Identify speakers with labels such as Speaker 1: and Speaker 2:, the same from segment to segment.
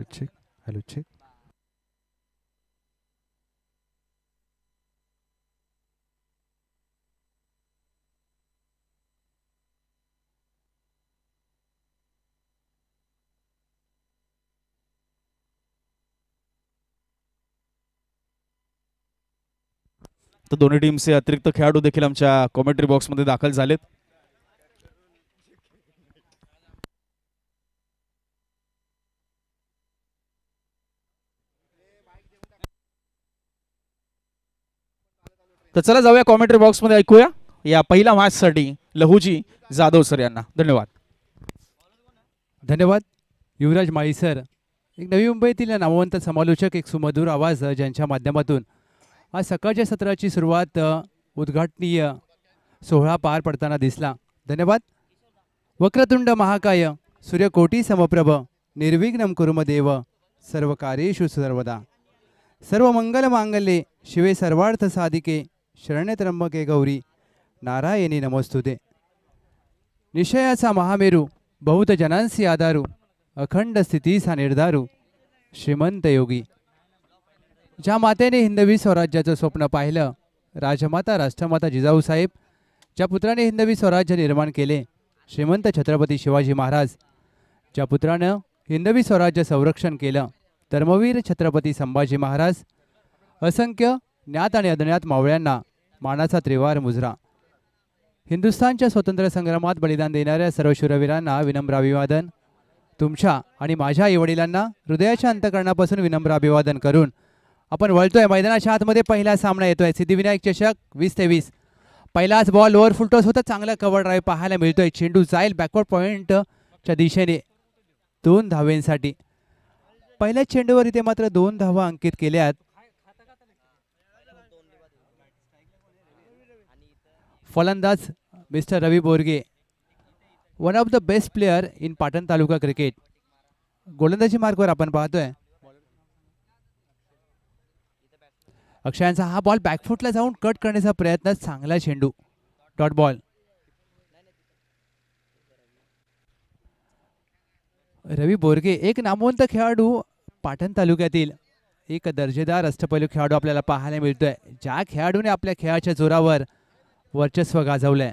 Speaker 1: Hallo, check. Hallo, check. तर दोन्ही टीमचे अतिरिक्त खेळाडू देखील आमच्या कॉमेंट्री बॉक्समध्ये दाखल झालेत तर चला जाऊया कॉमेंट्री बॉक्समध्ये ऐकूया या पहिल्या मॅचसाठी लहूजी जाधव सर यांना धन्यवाद धन्यवाद युवराज माळी सर एक नवी मुंबईतील नामवंत
Speaker 2: समालोचक एक सुमधूर आवाज ज्यांच्या माध्यमातून आज सकाळच्या सत्राची सुरुवात उद्घाटनीय सोहळा पार पडताना दिसला धन्यवाद वक्रतुंड महाकाय सूर्यकोटी समप्रभ निर्विघ्नम कुरुम देव सर्व कार्येषु सर्वदा सर्व मंगल मांगल्ये शिवे सर्वार्थ साधिके त्र्यंबके गौरी नारायणी नमस्तुते निशयाचा महामेरू बहुत जनांसी आधारू अखंड स्थितीचा निर्धारू श्रीमंत योगी ज्या मातेने हिंदवी स्वराज्याचं स्वप्न पाहिलं राजमाता राष्ट्रमाता जिजाऊसाहेब ज्या पुत्राने हिंदवी स्वराज्य निर्माण केले श्रीमंत छत्रपती शिवाजी महाराज ज्या पुत्रानं हिंदवी स्वराज्य संरक्षण केलं धर्मवीर छत्रपती संभाजी महाराज असंख्य ज्ञात आणि अज्ञात मावळ्यांना मानाचा त्रिवार मुजरा हिंदुस्थानच्या स्वातंत्र्य संग्रामात बलिदान देणाऱ्या सर्व शूरवीरांना विनम्र अभिवादन तुमच्या आणि माझ्या आईवडिलांना हृदयाच्या अंतकरणापासून विनम्र अभिवादन करून आपण वळतोय मैदानाच्या आतमध्ये पहिला सामना येतोय सिद्धिविनायक चषक वीस ते वीस पहिलाच बॉल ओव्हर फुलटॉस होता चांगला कवर ड्राईव्ह पाहायला मिळतोय चेंडू जाईल बॅकवर्ड पॉईंटच्या दिशेने दोन धावेंसाठी पहिल्याच चेंडूवर इथे मात्र दोन धावा अंकित केल्यात फलंदाज mister Ravi Borge one of the best player in Patan taluka cricket गोलंदाजी मार्गवर आपण पाहतोय अक्षयांचा हा बॉल बॅकफुटला जाऊन कट करण्याचा प्रयत्न चांगला चेंडू डॉट बॉल रवी बोरगे एक नामवंत खेळाडू पाटण तालुक्यातील एक दर्जेदार अष्टपैलू खेळाडू आपल्याला पाहायला मिळतोय ज्या खेळाडूने आपल्या खेळाच्या जोरावर वर्चस्व गाजवलंय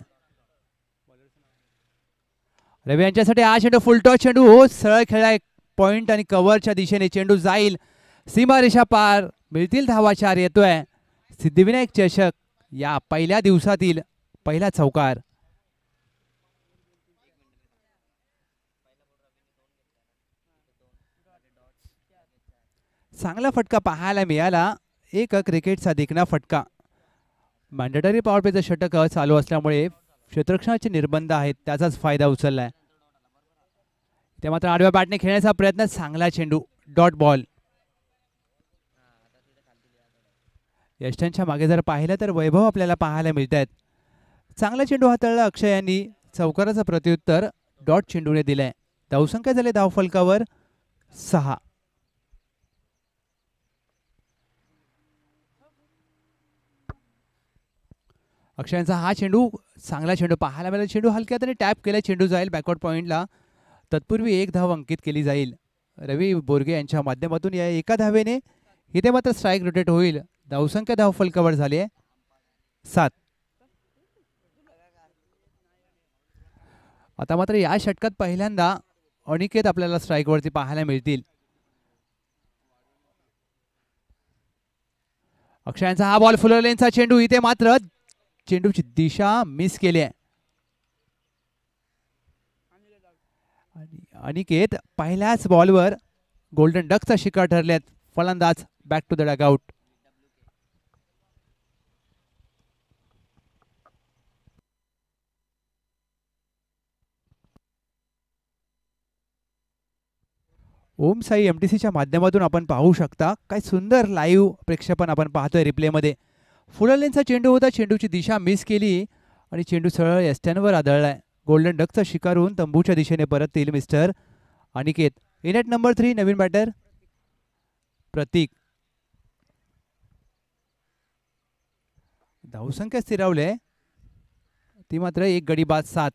Speaker 2: रवी यांच्यासाठी हा चेंडू फुलटॉस चेंडू हो, सरळ खेळला एक पॉइंट आणि कव्हरच्या दिशेने चेंडू जाईल सीमारेषा पार मिळतील धावाचार येतोय सिद्धिविनायक चषक या पहिल्या दिवसातील पहिला चौकार चांगला फटका पाहायला मिळाला एक क्रिकेटचा देखणा फटका मॅन्डेटरी पॉवर प्लेचं षटक चालू असल्यामुळे क्षेत्रक्षणाचे निर्बंध आहेत त्याचाच फायदा उचलला आहे ते मात्र आडव्या बॅटने खेळण्याचा प्रयत्न चांगला चेंडू डॉट बॉल यष्टांच्या मागे जर पाहिलं तर वैभव आपल्याला पाहायला मिळत आहेत चांगला चेंडू हाताळला अक्षय यांनी चौकाराचं प्रत्युत्तर डॉट चेंडूने दिलंय धावसंख्या झाले धावफलकावर सहा अक्षयांचा हा चेंडू चांगला चेंडू पाहायला मिळाला चेंडू हलक्या आणि टॅप केला चेंडू जाईल बॅकवर्ड पॉईंटला तत्पूर्वी एक धाव अंकित केली जाईल रवी बोरगे यांच्या माध्यमातून या एका धावेने इथे मात्र स्ट्राईक रोटेट होईल धावसंख्या धाव फलकावर झाली आहे सात आता मात्र या षटकात पहिल्यांदा अनिकेत आपल्याला स्ट्राईकवरती पाहायला मिळतील अक्षयांचा हा बॉल फुलरलेनचा चेंडू इथे मात्र चेंडूची दिशा मिस केली आहे अनिकेत पहिल्याच बॉलवर गोल्डन डकचा शिकार ठरल्यात फलंदाज back to the dugout Om Sai M T माध्यमातून आपण पाहू शकता काय सुंदर लाईव्ह प्रेक्षेपण आपण पाहतोय रिप्लेमध्ये फुडारलेनचा चेंडू होता चेंडूची दिशा मिस केली आणि चेंडू सरळ एसट्यांवर आदळलाय गोल्डन डकचा शिकारून तंबूच्या दिशेने परततील mister Aniket in at number three नवीन बॅटर प्रतीक धावसंख्या स्थिरावले ती मात्र एक गडी बाद सात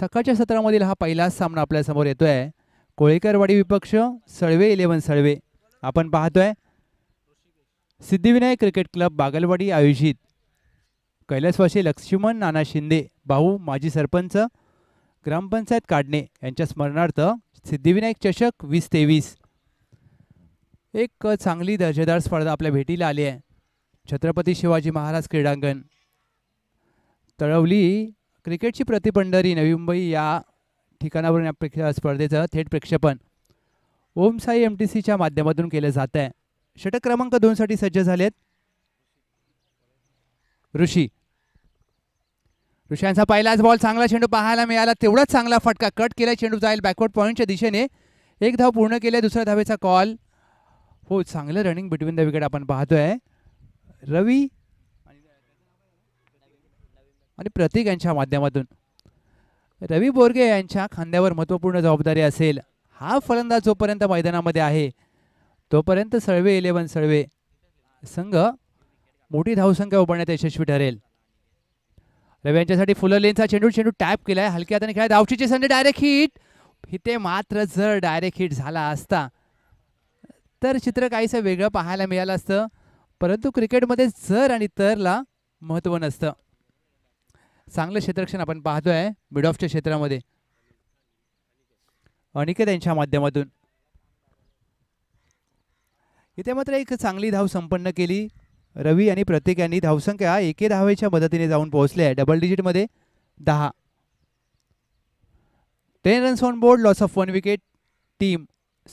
Speaker 2: सकाळच्या सत्रामधील हा पहिलाच सामना आपल्यासमोर येतोय कोळेकरवाडी विपक्ष सळवे इलेव्हन सळवे आपण पाहतोय सिद्धिविनायक क्रिकेट क्लब बागलवाडी आयोजित कैलासवासी लक्ष्मण नाना शिंदे भाऊ माजी सरपंच ग्रामपंचायत काढणे यांच्या स्मरणार्थ सिद्धिविनायक चषक वीस तेवीस एक चांगली दर्जेदार स्पर्धा आपल्या भेटीला आली आहे छत्रपती शिवाजी महाराज क्रीडांगण तळवली क्रिकेटची प्रतिपंढरी नवी मुंबई या ठिकाणावरून या प्रेक्ष स्पर्धेचं थेट प्रक्षेपण ओम साई एम टी सीच्या माध्यमातून केलं जात आहे षटक क्रमांक दोन साठी सज्ज झालेत ऋषी ऋषांचा पहिलाच बॉल चांगला चेंडू पाहायला मिळाला तेवढाच चांगला फटका कट केला चेंडू जाईल बॅकवर्ड पॉईंटच्या दिशेने एक धाव पूर्ण केला दुसऱ्या धावेचा कॉल हो चांगलं रनिंग बिटवीन द विकेट आपण पाहतोय रवी आणि प्रतीक यांच्या माध्यमातून रवी बोरगे यांच्या खांद्यावर महत्त्वपूर्ण जबाबदारी असेल हा फलंदाज जोपर्यंत मैदानामध्ये आहे तोपर्यंत सळवे इलेवन सळवे संघ मोठी धावसंख्या उभारण्यात यशस्वी ठरेल रवी यांच्यासाठी फुलं लेनचा चेंडू चेंडू टॅप केलाय हलक्या हाताने खेळा धावचीचे संधी डायरेक्ट हिट इथे मात्र जर डायरेक्ट हिट झाला असता तर चित्र काहीसं वेगळं पाहायला मिळालं असतं परंतु क्रिकेटमध्ये जर आणि तरला महत्त्व नसतं चांगलं क्षेत्रक्षण आपण पाहतोय मिड ऑफच्या क्षेत्रामध्ये अनिकेत यांच्या माध्यमातून इथे मात्र एक चांगली धाव संपन्न केली रवी आणि प्रत्येक यांनी धावसंख्या एके धावेच्या मदतीने जाऊन पोहोचले आहे डबल डिजिटमध्ये दहा ten runs on board loss of one wicket team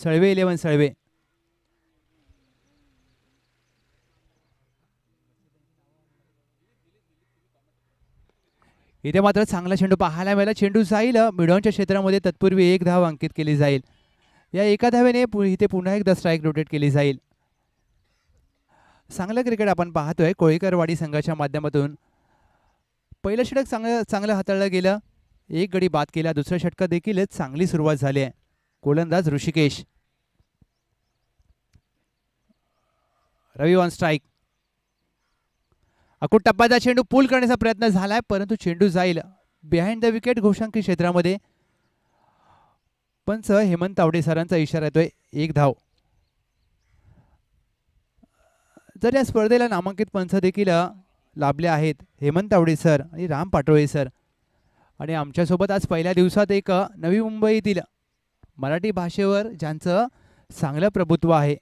Speaker 2: Salve eleven Salve इथे मात्र चांगला चेंडू पाहायला मिळाला चेंडू जाईल मिडॉनच्या क्षेत्रामध्ये तत्पूर्वी एक धाव अंकित केली जाईल या एका धावेने इथे पुन्हा एकदा स्ट्राईक रोटेट केली जाईल चांगलं क्रिकेट आपण पाहतोय कोळीकरवाडी संघाच्या माध्यमातून पहिलं षटक चांगलं चांगलं हाताळलं गेलं एक गडी बाद केला दुसऱ्या षटक देखील चांगली सुरुवात झाली आहे गोलंदाज ऋषिकेश रवी ऑन स्ट्राईक अकोट टप्पाचा चेंडू पूल करण्याचा प्रयत्न झालाय परंतु चेंडू जाईल बिहाइंड द विकेट घोषांकी क्षेत्रामध्ये पंच हेमंत तावडे सरांचा इशारा येतोय एक धाव जर या स्पर्धेला नामांकित पंच देखील लाभले आहेत हेमंत तावडे सर आणि राम पाटोळे सर आणि आमच्यासोबत आज पहिल्या दिवसात एक नवी मुंबईतील मराठी भाषेवर ज्यांचं चांगलं प्रभुत्व आहे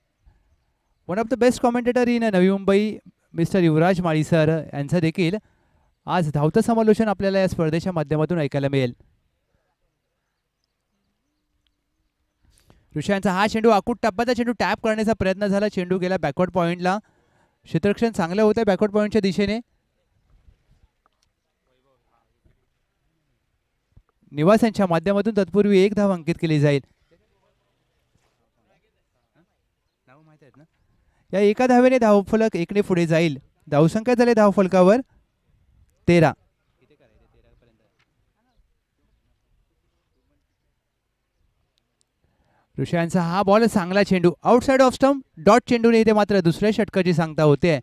Speaker 2: one of the best commentator in Navi Mumbai mister Yuvraj Mali sir यांचं देखील आज धावतं समालोचन आपल्याला या स्पर्धेच्या माध्यमातून ऐकायला मिळेल ऋषांचा हा चेंडू आकूट टप्प्याचा चेंडू टॅप करण्याचा प्रयत्न झाला चेंडू गेला बॅकवर्ड पॉईंटला क्षेत्रक्षण चांगलं होतं बॅकवर्ड पॉईंटच्या दिशेने निवास यांच्या माध्यमातून तत्पूर्वी एक धाव अंकित केली जाईल या एका धावेने धावफलक एकने पुढे जाईल धावसंख्या झाले धावफलकावर तेरा ऋषयांचा हा बॉल चांगला चेंडू आउटसाइड ऑफ स्टंप डॉट चेंडूने इथे मात्र दुसऱ्या षटकाची सांगता होते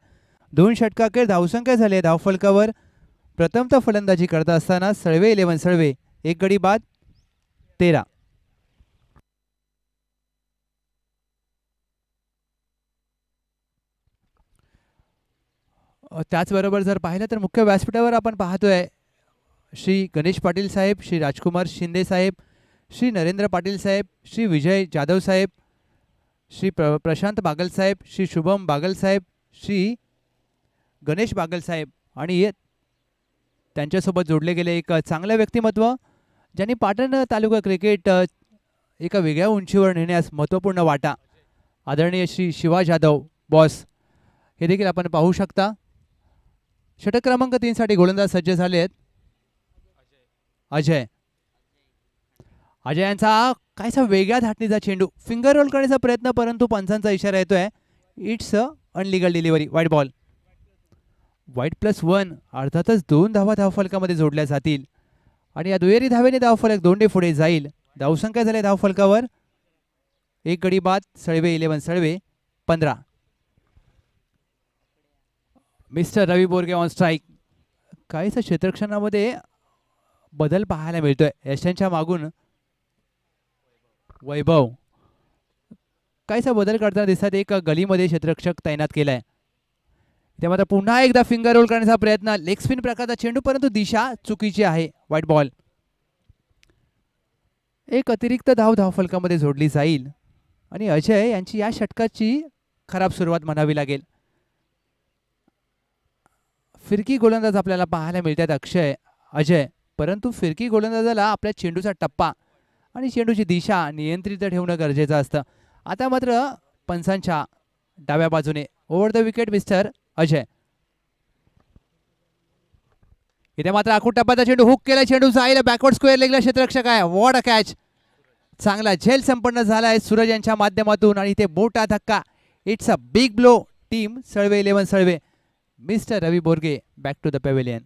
Speaker 2: दोन षटकाखेर धावसंख्या झाली धावफलकावर प्रथमतः फलंदाजी करता असताना सळवे इलेव्हन सळवे एक गडी बाद तेरा त्याचबरोबर जर पाहिलं तर मुख्य व्यासपीठावर आपण पाहतोय श्री गणेश पाटील साहेब श्री राजकुमार शिंदे साहेब श्री नरेंद्र पाटील साहेब श्री विजय जाधव साहेब श्री प्र प्रशांत बागल साहेब श्री शुभम बागल साहेब श्री गणेश बागल साहेब आणि त्यांच्यासोबत जोडले गेले एक चांगलं व्यक्तिमत्व ज्यांनी पाटण तालुका क्रिकेट एका वेगळ्या उंचीवर नेण्यास महत्त्वपूर्ण वाटा आदरणीय श्री शिवा जाधव बॉस हे देखील आपण पाहू शकता षटक क्रमांक तीनसाठी गोलंदाज सज्ज झाले आहेत अजय अजयांचा काहीसा वेगळ्या धाटणीचा चेंडू फिंगर रोल करण्याचा प्रयत्न परंतु पंचांचा इशारा येतोय it's a an illegal delivery wide ball wide plus one अर्थातच दोन धावा धावफलकामध्ये जोडल्या जातील आणि या दुहेरी धावेने धावफलक दोंडे पुढे जाईल धावसंख्या झाल्या धावफलकावर एक गडी बाद सळवे इलेवन सळवे पंधरा mister Ravi Borge on strike काहीसा क्षेत्रक्षणामध्ये बदल पाहायला मिळतोय यशांच्या मागून वैभव काहीसा बदल करताना दिसतात एक गलीमध्ये क्षेत्ररक्षक तैनात केलाय त्यामध्ये पुन्हा एकदा फिंगर रोल करण्याचा प्रयत्न लेग स्पिन प्रकारचा चेंडू परंतु दिशा चुकीची आहे व्हाईट बॉल एक अतिरिक्त धाव फलकामध्ये जोडली जाईल आणि अजय यांची या षटकाची खराब सुरुवात म्हणावी लागेल फिरकी गोलंदाज आपल्याला पाहायला मिळतात अक्षय अजय परंतु फिरकी गोलंदाजाला आपल्या चेंडूचा टप्पा आणि चेंडूची दिशा नियंत्रित ठेवणं गरजेचं असतं आता मात्र पंचांच्या डाव्या बाजूने over the wicket mister Ajay इथे मात्र आखूड टप्प्याचा चेंडू हुक केला चेंडू जाईल बॅकवर्ड स्क्वेअर लेगला क्षेत्ररक्षक आहे वॉड अ कॅच चांगला झेल संपन्न झाला आहे सूरज यांच्या माध्यमातून आणि इथे मोठा धक्का it's a big blow team Salve eleven Salve mister Ravi Borge back to the pavilion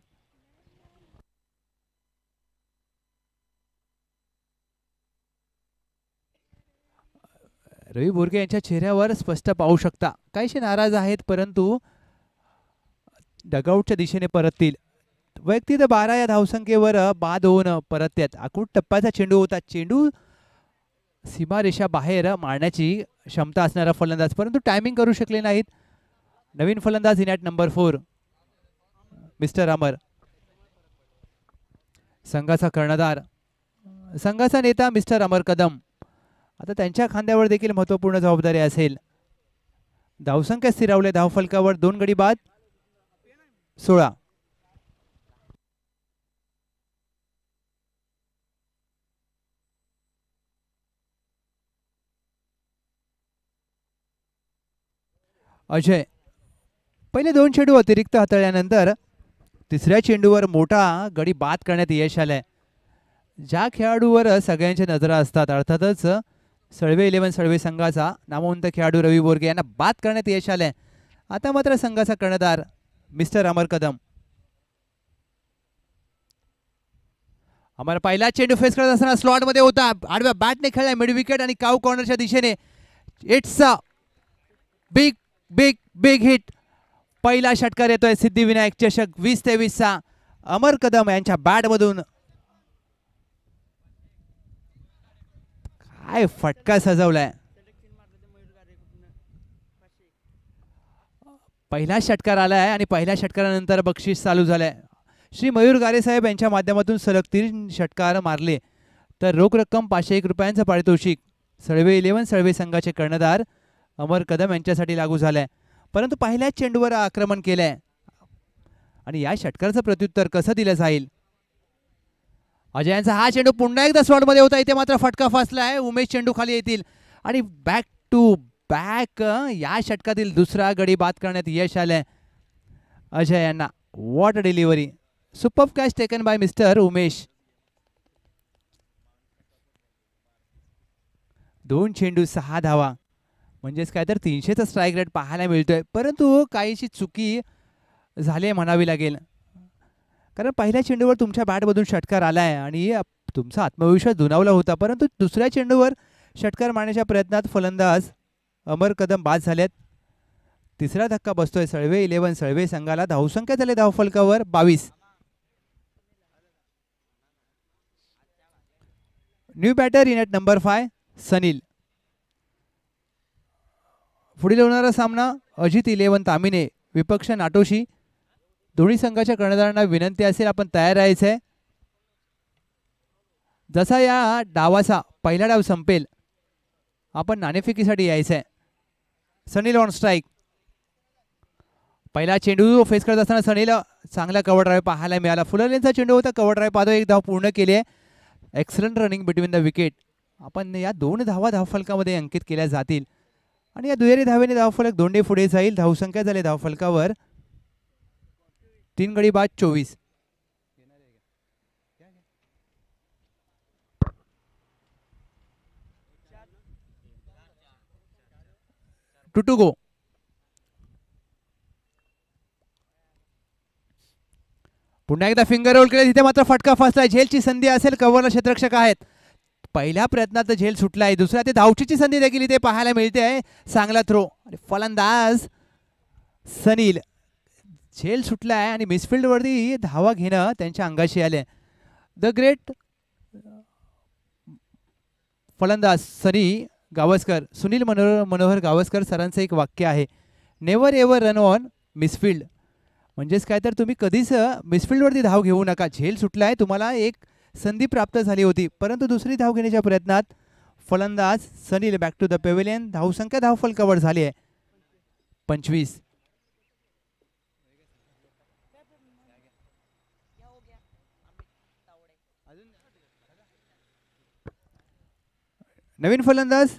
Speaker 2: Ravi Borge यांच्या चेहऱ्यावर स्पष्ट पाहू शकता काहीशी नाराज आहेत परंतु डगआउटच्या दिशेने परततील वैयक्तिक बारा या धावसंख्येवर बाद होऊन येत आकूट टप्प्याचा चेंडू होता चेंडू सीमारेषा बाहेर मारण्याची क्षमता असणारा फलंदाज परंतु टायमिंग करू शकले नाहीत नवीन फलंदाज in at number four mister Amar संघाचा कर्णधार संघाचा नेता मिस्टर अमर कदम आता त्यांच्या खांद्यावर देखील महत्त्वपूर्ण जबाबदारी असेल धावसंख्या स्थिरावले धावफलकावर दोन गडी बाद सोळा अजय पहिले दोन चेंडू अतिरिक्त हाताळल्यानंतर तिसऱ्या चेंडूवर मोठा गडी बाद करण्यात यश आलंय ज्या खेळाडूवर सगळ्यांच्या नजरा असतात अर्थातच सळवे इलेव्हन सळवे संघाचा नामवंत खेळाडू रवी बोरगे यांना बाद करण्यात यश आले आता मात्र संघाचा कर्णधार मिस्टर अमर कदम अमर पहिला चेंडू फेस करत असताना स्लॉट मध्ये होता आडव्या बॅटने खेळला मिड विकेट आणि काऊ कॉर्नरच्या दिशेने it's a big big big hit पहिला षटकार येतोय सिद्धिविनायक चषक वीस तेवीसचा अमर कदम यांच्या बॅटमधून काय फटका सजवलाय पहिला षटकार आलाय आणि पहिल्या षटकारानंतर बक्षीस चालू झालंय श्री मयूर गारे साहेब यांच्या माध्यमातून सलग तीन षटकार मारले तर रोख रक्कम पाचशे एक रुपयांचं पारितोषिक सळवे इलेव्हन सळवे संघाचे कर्णधार अमर कदम यांच्यासाठी लागू झालं परंतु पहिल्याच चेंडूवर आक्रमण केलंय आणि या षटकारचं प्रत्युत्तर कसं दिलं जाईल अजयांचा हा चेंडू पुन्हा एकदा स्लॉटमध्ये होता इथे मात्र फटका फासला आहे उमेश चेंडू खाली येतील आणि बॅक टू बॅक या षटकातील दुसरा गडी बाद करण्यात यश आलंय अजय यांना what delivery super catch taken by mister Umesh दोन चेंडू सहा धावा म्हणजेच काय तर तीनशेचा स्ट्राईक रेट पाहायला मिळतोय परंतु काहीशी चुकी झाली म्हणावी लागेल कारण पहिल्या चेंडूवर तुमच्या बॅटमधून षटकार आला आहे आणि तुमचा आत्मविश्वास दुणावला होता परंतु दुसऱ्या चेंडूवर षटकार मारण्याच्या प्रयत्नात फलंदाज अमर कदम बाद झालेत तिसरा धक्का बसतोय सळवे इलेव्हन सळवे संघाला धावसंख्या झाली धावफलकावर बावीस new batter in at number five Sanil पुढील होणारा सामना अजित इलेव्हन तामिने विपक्ष नाटोशी दोन्ही संघाच्या कर्णधारांना विनंती असेल आपण तयार राहायचं आहे जसा या डावाचा पहिला डाव संपेल आपण नाणेफेकीसाठी यायचं आहे सनील ऑन स्ट्राईक पहिला चेंडू फेस करत असताना सनील चांगला कवर ड्राईव्ह पाहायला मिळाला फुलरलेनचा चेंडू होता कवर ड्राईव्ह पाहतो एक धाव पूर्ण केली आहे excellent running between the wicket आपण या दोन धावा धावफलकामध्ये अंकित केल्या जातील आणि या दुहेरी धावेने धावफलक दोंडे पुढे जाईल धावसंख्या झाली धावफलकावर तीन गडी बाद चोवीस टू टू गो पुन्हा एकदा फिंगर रोल केले तिथे मात्र फटका फसलाय झेलची संधी असेल कव्हरला क्षेत्रक्षक आहेत पहिल्या प्रयत्नात झेल सुटला आहे दुसऱ्या ते धावचीची संधी देखील इथे पाहायला मिळते चांगला थ्रो फलंदाज सनील झेल सुटला आहे आणि मिसफिल्डवरती धावा घेणं त्यांच्या अंगाशी आले द ग्रेट फलंदाज सनी गावस्कर सुनील मनोहर मनोहर गावस्कर सरांचं एक वाक्य आहे never ever run on misfield म्हणजेच काय तर तुम्ही कधीच मिसफील्डवरती धाव घेऊ नका झेल सुटला आहे तुम्हाला एक संधी प्राप्त झाली होती परंतु दुसरी धाव घेण्याच्या प्रयत्नात फलंदाज Sanil back to the pavilion धावसंख्या धावफलकावर झाली आहे पंचवीस नवीन फलंदाज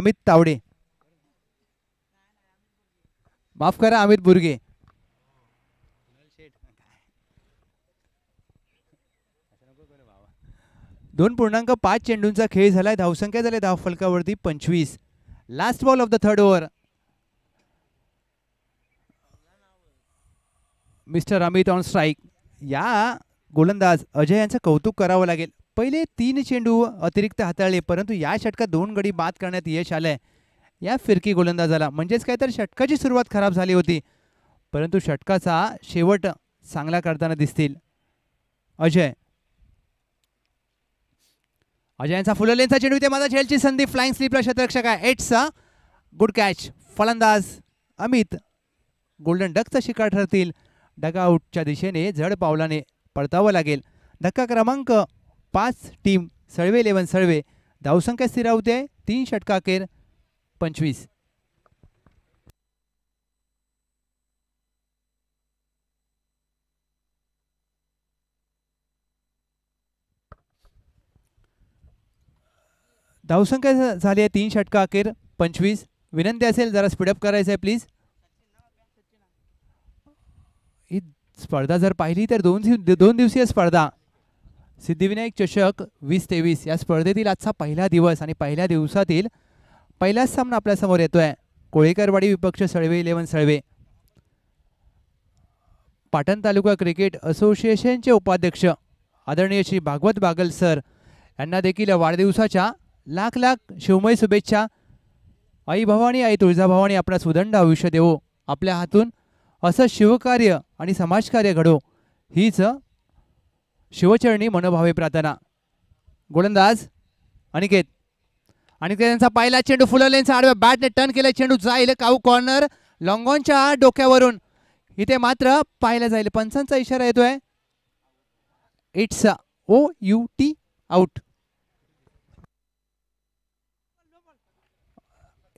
Speaker 2: अमित तावडे माफ करा अमित बुर्गे दोन पूर्णांक पाच चेंडूंचा खेळ झालाय धावसंख्या झाली धाव फलकावरती पंचवीस last ball of the third over mister Amit on strike या गोलंदाज अजय यांचं कौतुक करावं लागेल पहिले तीन चेंडू अतिरिक्त हाताळले परंतु या षटकात दोन गडी बाद करण्यात यश आलंय या फिरकी गोलंदाजाला म्हणजेच काय तर षटकाची सुरुवात खराब झाली होती परंतु षटकाचा शेवट चांगला करताना दिसतील अजय अजयांचा फुललेनचा चेंडू ते माझा झेलची संधी फ्लाइंग स्लीपला शतरक्षक आहे एट्स गुड कॅच फलंदाज अमित गोल्डन डकचा शिकार ठरतील आउटच्या दिशेने जड पावलाने पडतावं लागेल धक्का क्रमांक पाच टीम सळवे इलेवन सळवे धावसंख्या होते तीन षटकाखेर पंचवीस धावसंख्या झाली आहे तीन षटका अखेर पंचवीस विनंती असेल जरा स्पीडअप करायचं आहे प्लीज ही स्पर्धा जर पाहिली तर दोन दोन दिवसीय स्पर्धा सिद्धिविनायक चषक वीस तेवीस या स्पर्धेतील आजचा पहिला दिवस आणि पहिल्या दिवसातील पहिलाच सामना आपल्यासमोर येतो आहे कोळीकरवाडी विपक्ष सळवे इलेवन सळवे पाटण तालुका क्रिकेट असोसिएशनचे उपाध्यक्ष आदरणीय श्री भागवत बागल सर यांना देखील वाढदिवसाच्या लाख लाख शिवमय शुभेच्छा आई भवानी आई तुळजाभवानी आपला सुदंड आयुष्य देवो आपल्या हातून असं शिवकार्य आणि समाजकार्य घडो हीच शिवचरणी मनोभावे प्रार्थना गोलंदाज अनिकेत अनिकेत त्यांचा पहिला चेंडू फुलवलेचा आडव्या बॅटने टर्न केला चेंडू जाईल काऊ कॉर्नर लॉंगॉनच्या डोक्यावरून इथे मात्र पाहिला जाईल पंचांचा इशारा येतोय it's O U T out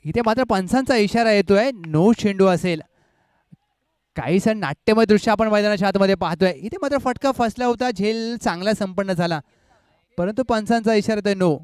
Speaker 2: इथे मात्र पंचांचा इशारा येतोय नो चेंडू असेल काही सण नाट्यमय दृश्य आपण मैदानाच्या आतमध्ये पाहतोय इथे मात्र फटका फसला होता झेल चांगला संपन्न झाला परंतु पंचांचा इशारा तर नो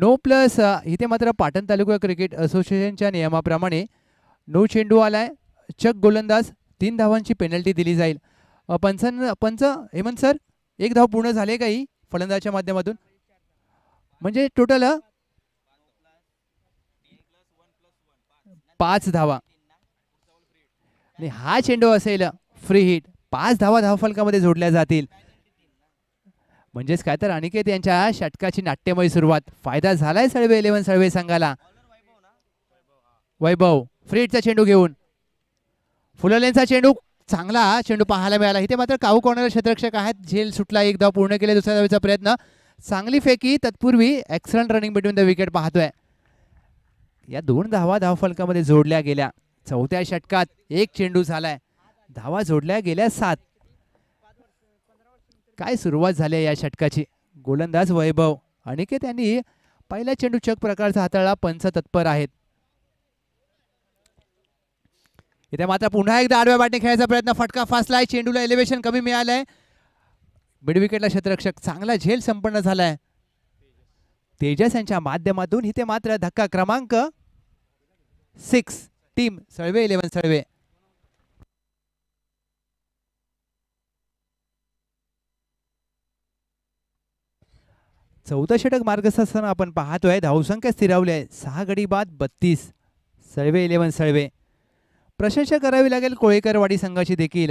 Speaker 2: नो प्लस इथे मात्र पाटण तालुका क्रिकेट असोसिएशनच्या नियमाप्रमाणे नो चेंडू आलाय चक गोलंदाज तीन धावांची पेनल्टी दिली जाईल पंच पंच हेमंत सर एक धाव पूर्ण झाले काही ही माध्यमातून म्हणजे टोटल पाच धावा आणि हा चेंडू असेल फ्री हिट पाच धावा धावफलकामध्ये जोडल्या जातील म्हणजेच काय तर अनिकेत यांच्या षटकाची नाट्यमय सुरुवात फायदा झालाय सळवे इलेव्हन सळवे संघाला वैभव फ्रीडचा चेंडू घेऊन फुललेनचा चेंडू चांगला चेंडू पाहायला मिळाला इथे मात्र काऊ कोणाला क्षेत्ररक्षक आहेत झेल सुटला एक धाव पूर्ण केले दुसऱ्या धावेचा प्रयत्न चांगली फेकी तत्पूर्वी excellent running between the wicket पाहतोय या दोन धावा धावफलकामध्ये जोडल्या गेल्या चौथ्या षटकात एक चेंडू झालाय धावा जोडल्या गेल्या सात काय सुरुवात झाली या षटकाची गोलंदाज वैभव अनिकेत यांनी पहिला चक प्रकारचा हाताळला पंच तत्पर आहेत इथे मात्र पुन्हा एकदा आडव्या बॅटने खेळायचा प्रयत्न फटका फासलाय चेंडूला एलिव्हेशन कमी मिळालंय मिडविकेटला क्षेत्ररक्षक चांगला झेल संपन्न झालाय तेजस यांच्या माध्यमातून इथे मात्र धक्का क्रमांक six team Salve eleven Salve चौथा षटक मार्गस्थ आपण पाहतोय धावसंख्या स्थिरावली आहे सहा गडी बाद बत्तीस सळवे इलेव्हन सळवे प्रशंसा करावी लागेल कोळेकरवाडी संघाची देखील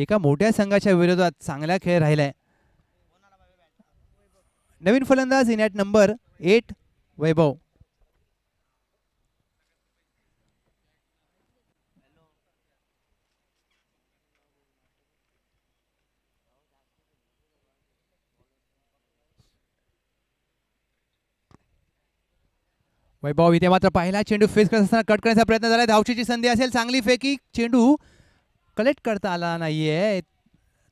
Speaker 2: एका मोठ्या संघाच्या विरोधात चांगला खेळ राहिला आहे नवीन फलंदाज in at number eight Vaibhav Vaibhav इथे मात्र पाहिला चेंडू फेस करत असताना कट करण्याचा प्रयत्न झाला धावची संधी असेल चांगली फेकी चेंडू कलेक्ट करता आला नाहीये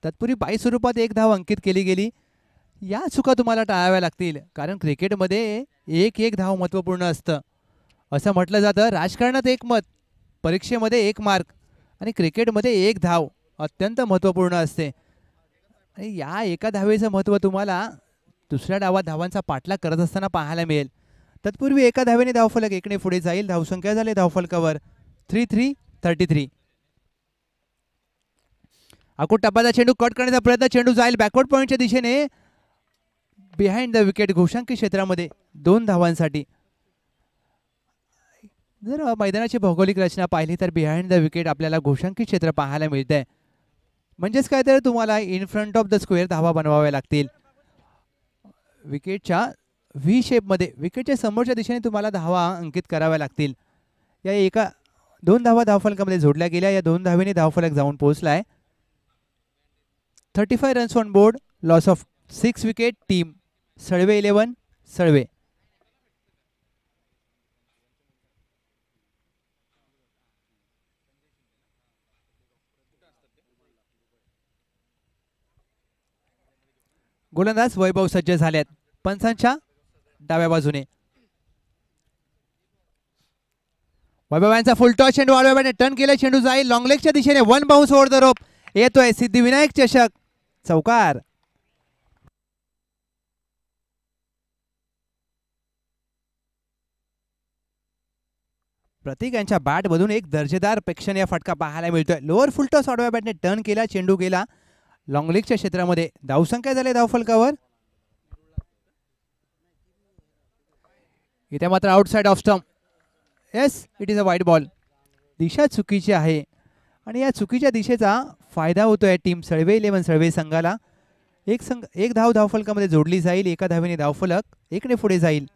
Speaker 2: तत्पूर्वी बाई स्वरूपात एक धाव अंकित केली गेली या चुका तुम्हाला टाळाव्या लागतील कारण क्रिकेटमध्ये एक एक धाव महत्त्वपूर्ण असतं असं म्हटलं जातं राजकारणात एक मत परीक्षेमध्ये एक मार्क आणि क्रिकेटमध्ये एक धाव अत्यंत महत्त्वपूर्ण असते आणि या एका धावेचं महत्त्व तुम्हाला दुसऱ्या डावात धावांचा पाठलाग करत असताना पाहायला मिळेल तत्पूर्वी एका धावेने धावफलक एकने पुढे जाईल धावसंख्या झाली धावफलकावर थ्री थ्री थर्टी थ्री अकोट टपाचा चेंडू कट करण्याचा प्रयत्न चेंडू जाईल बॅकवर्ड पॉईंटच्या दिशेने बिहाइंड द विकेट घोषांकी क्षेत्रामध्ये दोन धावांसाठी जर मैदानाची भौगोलिक रचना पाहिली तर बिहाइंड द विकेट आपल्याला घोषांकी क्षेत्र पाहायला मिळत आहे म्हणजेच काय तर तुम्हाला in front of the square धावा बनवाव्या लागतील विकेटच्या व्ही शेपमध्ये विकेटच्या समोरच्या दिशेने तुम्हाला धावा अंकित कराव्या लागतील या एका दोन धावा धावफलकामध्ये जोडल्या गेल्या या दोन धावेने धावफलक जाऊन पोहोचला आहे thirty five runs on board loss of six wicket team Salve eleven Salve गोलंदाज वैभव सज्ज झाल्यात पंचांच्या डाव्या बाजूने वैभवांचा फुल टॉस चेंडू आडव्या टर्न केला चेंडू जाईल लेगच्या दिशेने one bounce over the rope येतोय सिद्धिविनायक चषक चौकार प्रतीक यांच्या मधून एक दर्जेदार पेक्षण या फटका पाहायला मिळतोय लोअर फुलटॉस टॉस बॅटने टर्न केला चेंडू गेला लॉंगलेगच्या क्षेत्रामध्ये धावसंख्या झाली धावफलकावर इथे मात्र outside off stump yes it is a wide ball दिशा चुकीची आहे आणि या चुकीच्या दिशेचा फायदा होतो आहे टीम सळवे इलेवन सळवे संघाला एक संघ एक धाव धावफलकामध्ये जोडली जाईल एका धावेने धावफलक एकने पुढे जाईल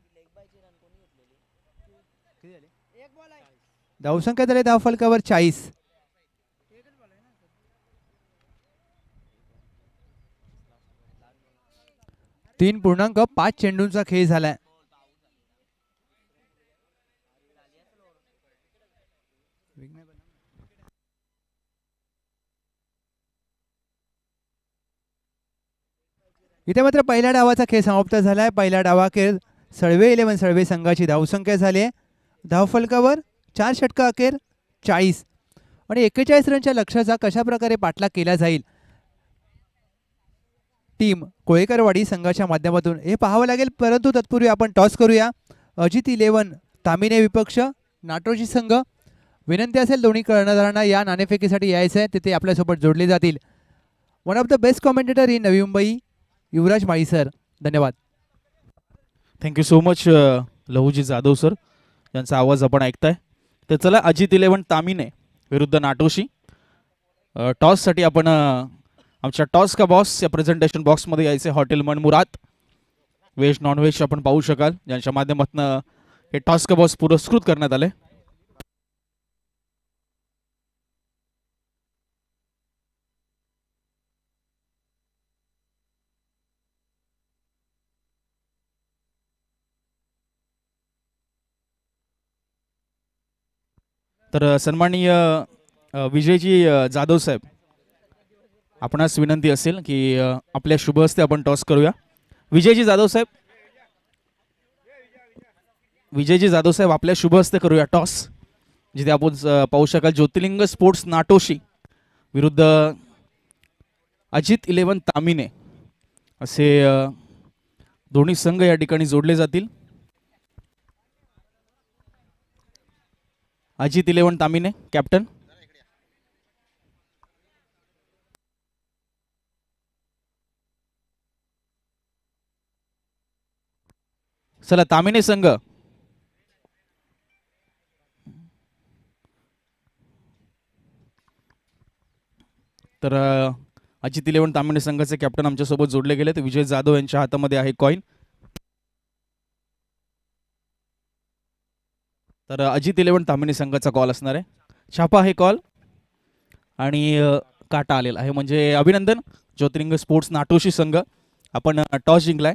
Speaker 2: धावसंख्या झाली धावफलकावर चाळीस तीन पूर्णांक पाच चेंडूंचा खेळ झालाय इथे मात्र पहिल्या डावाचा खेळ समाप्त झाला आहे पहिला डावा खेळ सळवे इलेव्हन सळवे संघाची धावसंख्या झाली आहे धावफलकावर चार षटक अखेर चाळीस आणि एक्केचाळीस रनच्या लक्षाचा कशाप्रकारे पाठलाग केला जाईल टीम कोळेकरवाडी संघाच्या माध्यमातून हे पाहावं लागेल परंतु तत्पूर्वी आपण टॉस करूया अजित इलेव्हन तामिने विपक्ष नाटोजी संघ विनंती असेल दोन्ही कर्णधारांना या नाणेफेकीसाठी यायचं आहे तिथे आपल्यासोबत जोडले जातील one of the best commentator in Navi Mumbai Yuvraj Mali
Speaker 1: sir धन्यवाद thank you so much Lahuji Jadhav sir यांचा आवाज आपण ऐकताय तर चला अजित इलेव्हन तामिने विरुद्ध नाटोशी टॉससाठी आपण आमच्या टॉस का बॉस या प्रेझेंटेशन बॉक्समध्ये यायचे hotel Manmurat veg non veg आपण पाहू शकाल ज्यांच्या माध्यमातून हे टॉस का बॉस पुरस्कृत करण्यात आले तर सन्माननीय विजयजी जाधव साहेब आपणास विनंती असेल की आपल्या शुभ हस्ते आपण टॉस करूया विजयजी जाधव साहेब विजयजी जाधव साहेब आपल्या शुभ हस्ते करूया टॉस जिथे आपण पाहू शकाल ज्योतिर्लिंग स्पोर्ट्स नाटोशी विरुद्ध अजित इलेवन तामिने असे दोन्ही संघ या ठिकाणी जोडले जातील अजित इलेवन तामिने कॅप्टन चला तामिने संघ तर अजित इलेवन तामिने संघाचे कॅप्टन आमच्यासोबत जोडले गेले तर विजय जाधव यांच्या हातामध्ये आहे कॉईन तर अजित इलेव्हन तामिनी संघाचा कॉल असणार आहे छापा आहे कॉल आणि काटा आलेला आहे म्हणजे अभिनंदन ज्योतिर्लिंग स्पोर्ट्स नाटोशी संघ आपण टॉस जिंकलाय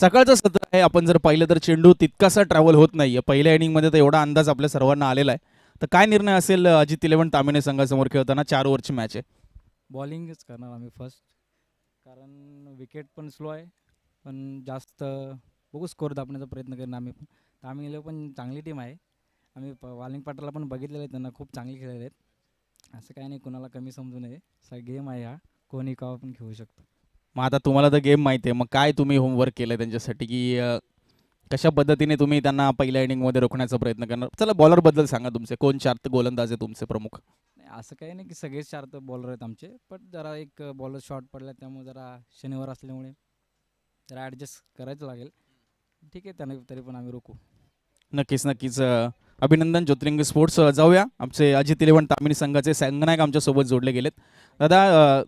Speaker 1: सकाळचा सत्र आहे आपण जर पाहिलं तर चेंडू तितकासा ट्रॅव्हल होत नाही आहे पहिल्या इनिंगमध्ये तर एवढा अंदाज आपल्या सर्वांना आलेला आहे तर काय निर्णय असेल अजित इलेव्हन तामिने संघासमोर खेळताना चार ओव्हरची मॅच आहे बॉलिंगच करणार आम्ही फर्स्ट कारण विकेट पण स्लो आहे पण जास्त बघू स्कोर दाबण्याचा प्रयत्न करणार आम्ही पण पण चांगली टीम आहे आम्ही प पाटला पण बघितलेलं आहे त्यांना खूप चांगले खेळलेले आहेत असं काही नाही कोणाला कमी समजू नये असा गेम आहे हा कोणी का पण खेळू शकतो मग आता तुम्हाला तर गेम माहिती आहे मग काय तुम्ही होमवर्क केलं आहे त्यांच्यासाठी की कशा पद्धतीने तुम्ही त्यांना पहिल्या इनिंगमध्ये रोखण्याचा प्रयत्न करणार चला बॉलरबद्दल सांगा तुमचे कोण चार गोलंदाज आहे तुमचे प्रमुख नाही, असं काही नाही की सगळेच चार तर बॉलर आहेत आमचे पण जरा एक बॉलर शॉर्ट पडला त्यामुळे जरा शनिवार असल्यामुळे जरा ॲडजस्ट करायचं लागेल ठीक आहे त्याने तरी पण आम्ही रोखू नक्कीच नक्कीच अभिनंदन ज्योतिरिंग स्पोर्ट्स जाऊया आमचे अजित इलेवन तामिनी संघाचे संघनायक आमच्यासोबत जोडले गेलेत दादा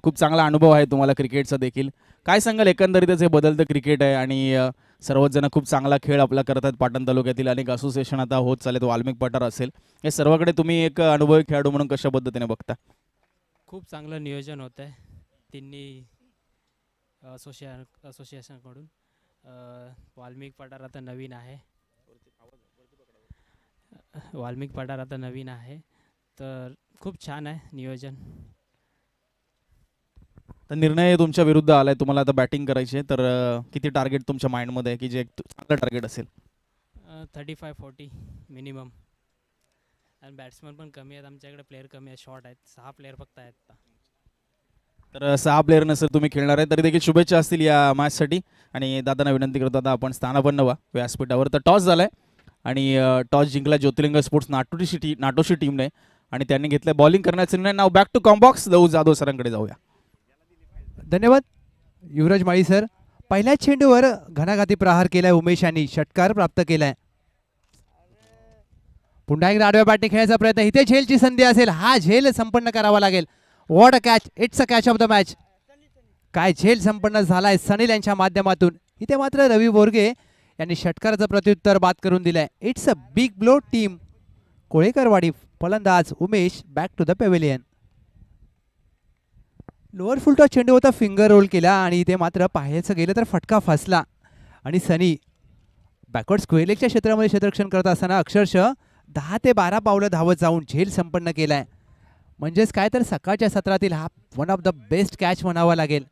Speaker 1: खूप चांगला अनुभव आहे तुम्हाला क्रिकेटचा देखील काय सांगाल एकंदरीतच हे बदलतं क्रिकेट आहे आणि सर्वच जण खूप चांगला खेळ आपला करतात पाटण तालुक्यातील अनेक असोसिएशन आता होत चालेल वाल्मिक पठार असेल हे सर्वाकडे तुम्ही एक अनुभवी खेळाडू म्हणून कशा पद्धतीने बघता खूप चांगलं नियोजन होत आहे तिन्ही असोसिया असोसिएशनकडून वाल्मिक पठार आता नवीन आहे वाल्मिक पठार आता नवीन आहे तर खूप छान आहे नियोजन तर निर्णय तुमच्या विरुद्ध आलाय तुम्हाला आता बॅटिंग करायची आहे तर किती टार्गेट तुमच्या माइंडमध्ये आहे की जे चांगलं टार्गेट असेल थर्टी फाय फोर्टी मिनिमम आणि बॅट्समन पण कमी आहेत आमच्याकडे प्लेअर कमी आहेत शॉर्ट आहेत सहा प्लेअर फक्त आहेत आता. तर सहा प्लेअर नसेल तुम्ही खेळणार आहे तरी देखील शुभेच्छा असतील या मॅचसाठी आणि दादांना विनंती करतो दादा आपण स्थानापन्न व्हा व्यासपीठावर तर टॉस झालाय आणि टॉस जिंकला ज्योतिर्लिंग स्पोर्ट्स नाटोशी टी नाटोशी टीमने आणि त्यांनी घेतलं बॉलिंग करण्याचा निर्णय नाव बॅक टू कॉम्बॉक्स जाऊ जाधव सरांकडे जाऊया धन्यवाद युवराज माळी सर
Speaker 2: पहिल्या चेंडूवर घणाघाती प्रहार केलाय उमेश यांनी षटकार प्राप्त केलाय पुन्हा एकदा आडव्या बॅटने खेळायचा प्रयत्न इथे झेलची संधी असेल हा झेल संपन्न करावा लागेल what a catch it's a catch of the match काय झेल संपन्न झालाय सनील यांच्या माध्यमातून इथे मात्र रवी बोरगे यांनी षटकाराचं प्रत्युत्तर बाद करून दिलंय it's a big blow team Kolekarwadi फलंदाज Umesh back to the pavilion lower full toss चेंडू होता फिंगर रोल केला आणि इथे मात्र पाहायचं गेलं तर फटका फसला आणि सनी बॅकवर्ड स्क्वेलेकच्या क्षेत्रामध्ये क्षेत्ररक्षण करत असताना अक्षरशः दहा ते बारा पावलं धावत जाऊन झेल संपन्न केला आहे म्हणजेच काय तर सकाळच्या सत्रातील हा one of the best catch म्हणावा लागेल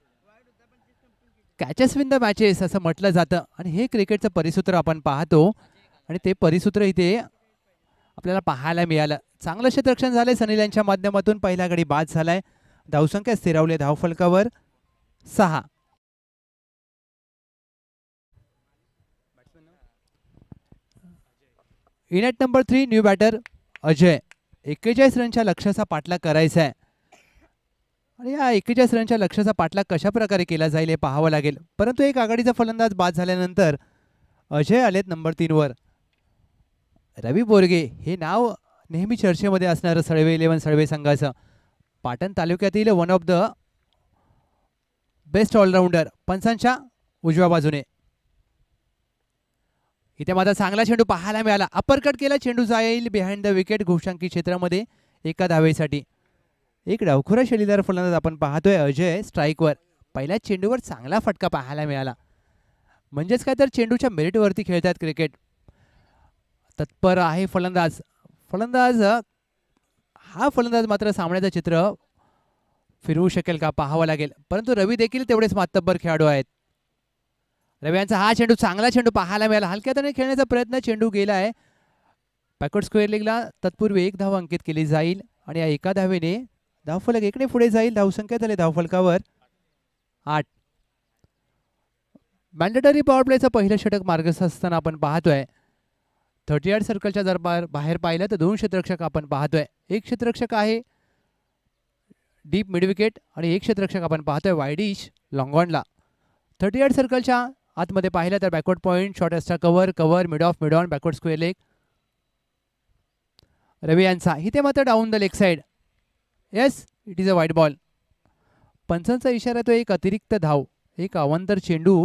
Speaker 2: कॅचेस विन द मॅचेस असं म्हटलं जातं आणि हे क्रिकेटचं परिसूत्र आपण पाहतो आणि ते परिसूत्र इथे आपल्याला पाहायला मिळालं चांगलं क्षेत्ररक्षण झालंय सनील यांच्या माध्यमातून पहिला गडी बाद झालाय धावसंख्या स्थिरावली धावफलकावर सहा in at number three new batter Ajay एक्केचाळीस रनच्या लक्ष्याचा पाठलाग करायचा आहे आणि या एकेचाळीस रनच्या लक्ष्याचा पाठलाग कशा प्रकारे केला जाईल हे पाहावं लागेल परंतु एक आघाडीचा फलंदाज बाद झाल्यानंतर अजय आलेत नंबर तीनवर रवी बोरगे हे नाव नेहमी चर्चेमध्ये असणारं सळवे इलेवन सळवे संघाचं पाटण तालुक्यातील one of the best allrounder पंचांच्या उजव्या बाजूने इथे माझा चांगला चेंडू पाहायला मिळाला अपरकट केला चेंडू जाईल बिहाइंड द विकेट घोषांकी क्षेत्रामध्ये एका धावेसाठी एक डावखुरा शैलीदार फलंदाज आपण पाहतोय अजय स्ट्राईकवर पहिल्या चेंडूवर चांगला फटका पाहायला मिळाला म्हणजेच काय तर चेंडूच्या मेरिटवरती खेळतात क्रिकेट तत्पर आहे फलंदाज फलंदाज हा फलंदाज मात्र सामन्याचं चित्र फिरवू शकेल का पाहावं लागेल परंतु रवी देखील तेवढेच मातब्बर खेळाडू आहेत रवी यांचा हा चेंडू चांगला चेंडू पाहायला मिळाला हलक्या त्याने खेळण्याचा प्रयत्न चेंडू गेला आहे पॅकेट स्क्वेअर लीगला तत्पूर्वी एक धाव अंकित केली जाईल आणि या एका धावेने धावफलक इकडे पुढे जाईल धावसंख्या झाली धावफलकावर आठ मॅन्डेटरी पॉवर प्लेचा पहिलं षटक मार्गस्थ असताना आपण पाहतोय थर्टी आठ सर्कलच्या जर बाहेर पाहिलं तर दोन क्षेत्ररक्षक आपण पाहतोय एक क्षेत्ररक्षक आहे डीप मिडविकेट आणि एक क्षेत्ररक्षक आपण पाहतोय वायडिश लॉंगॉनला थर्टी आठ सर्कलच्या आतमध्ये पाहिलं तर backward point short extra cover cover mid off mid on backward square leg Ravi यांचा इथे मात्र down the leg side yes it is a wide ball पंचांचा इशारा तो एक अतिरिक्त धाव एक अवांतर चेंडू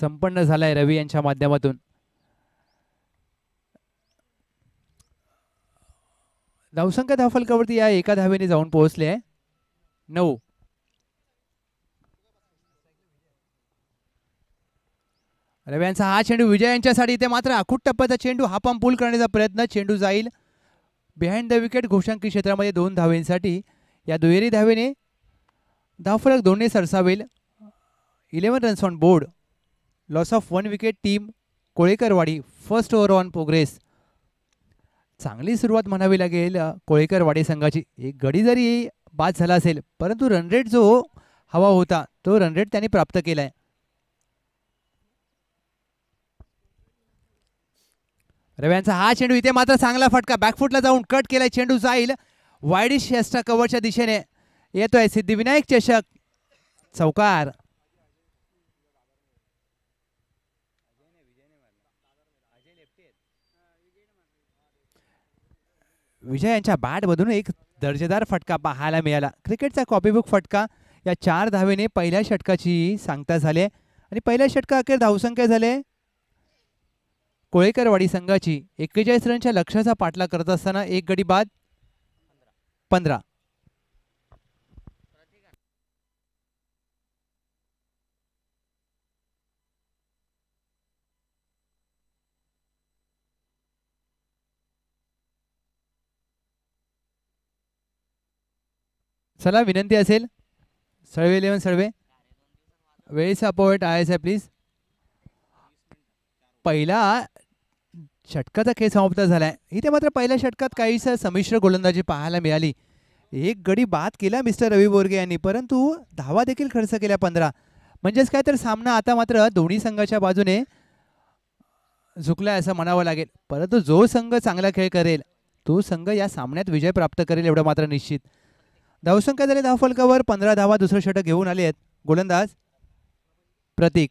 Speaker 2: संपन्न झाला आहे रवी यांच्या माध्यमातून धावसंख्या धावफलकावरती या एका धावेने जाऊन पोहोचले आहे नऊ रव्यांचा हा चेंडू विजय यांच्यासाठी इथे मात्र अखूट टप्प्याचा चेंडू हा पंप पूल करण्याचा प्रयत्न चेंडू जाईल बिहाइंड द विकेट घोषांकी क्षेत्रामध्ये दोन धावेंसाठी या दुहेरी धावेने धावफलक दोन्ही सरसावेल eleven runs on board loss of one wicket team Kolekarwadi first over on progress चांगली सुरुवात म्हणावी लागेल कोळेकरवाडी संघाची एक गडी जरी बाद झाला असेल परंतु रनरेट जो हवा होता तो रनरेट त्यांनी प्राप्त केला आहे रव्यांचा हा चेंडू इथे मात्र चांगला फटका बॅकफुटला जाऊन कट केला चेंडू जाईल वायडिश एस्टा कव्हरच्या दिशेने येतोय सिद्धिविनायक चषक चौकार विजय यांच्या बॅटमधून एक दर्जेदार फटका पाहायला मिळाला क्रिकेटचा कॉपीबुक फटका या चार धावेने पहिल्या षटकाची सांगता झाले आणि पहिल्या षटका अखेर धावसंख्या झाले कोळेकरवाडी संघाची एक्केचाळीस रनच्या लक्ष्याचा पाठला करत असताना एक गडी बाद पंधरा चला विनंती असेल सळवे इलेवन सळवे वेळेचा अपॉइंट आहे प्लीज पहिला षटकाचा खेळ समाप्त झालाय इथे मात्र पहिल्या षटकात काहीसा संमिश्र गोलंदाजी पाहायला मिळाली एक गडी बाद केला मिस्टर रवी बोरगे यांनी परंतु धावा देखील खर्च केल्या पंधरा म्हणजेच काय तर सामना आता मात्र दोन्ही संघाच्या बाजूने झुकलाय असं म्हणावं लागेल परंतु जो संघ चांगला खेळ करेल तो संघ या सामन्यात विजय प्राप्त करेल एवढं मात्र निश्चित धावसंख्या झाली धावफलकावर पंधरा धावा दुसरं षटक घेऊन आले आहेत गोलंदाज प्रतीक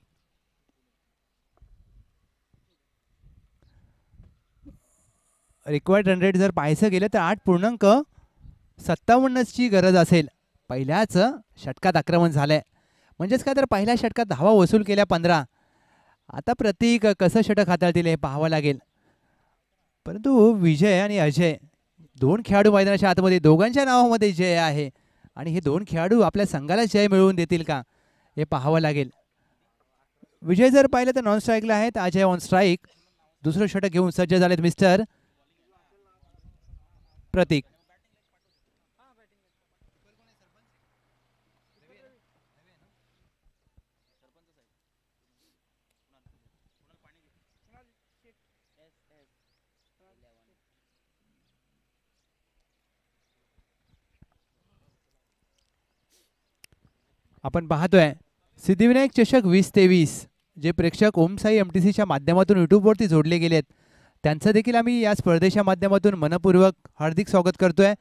Speaker 2: रिक्वायर्ड रन रेट जर पाहायचं गेलं तर आठ पूर्णांक सत्तावन्नची गरज असेल पहिल्याच षटकात आक्रमण झालं आहे म्हणजेच काय तर पहिल्या षटकात धावा वसूल केल्या पंधरा आता प्रतीक कसं षटक हाताळतील हे पाहावं लागेल परंतु विजय आणि अजय दोन खेळाडू मैदानाच्या आतमध्ये दोघांच्या नावामध्ये जय आहे आणि हे दोन खेळाडू आपल्या संघाला जय मिळवून देतील का हे पाहावं लागेल विजय जर पाहिलं तर नॉन स्ट्राईकला आहेत अजय ऑन स्ट्राईक दुसरं षटक घेऊन सज्ज झालेत मिस्टर प्रतीक आपण पाहतोय सिद्धिविनायक चषक वीस तेवीस जे प्रेक्षक ओमसाई एम टी सीच्या माध्यमातून यूट्यूबवरती जोडले गेलेत त्यांचं देखील आम्ही या स्पर्धेच्या माध्यमातून मनपूर्वक हार्दिक स्वागत करतोय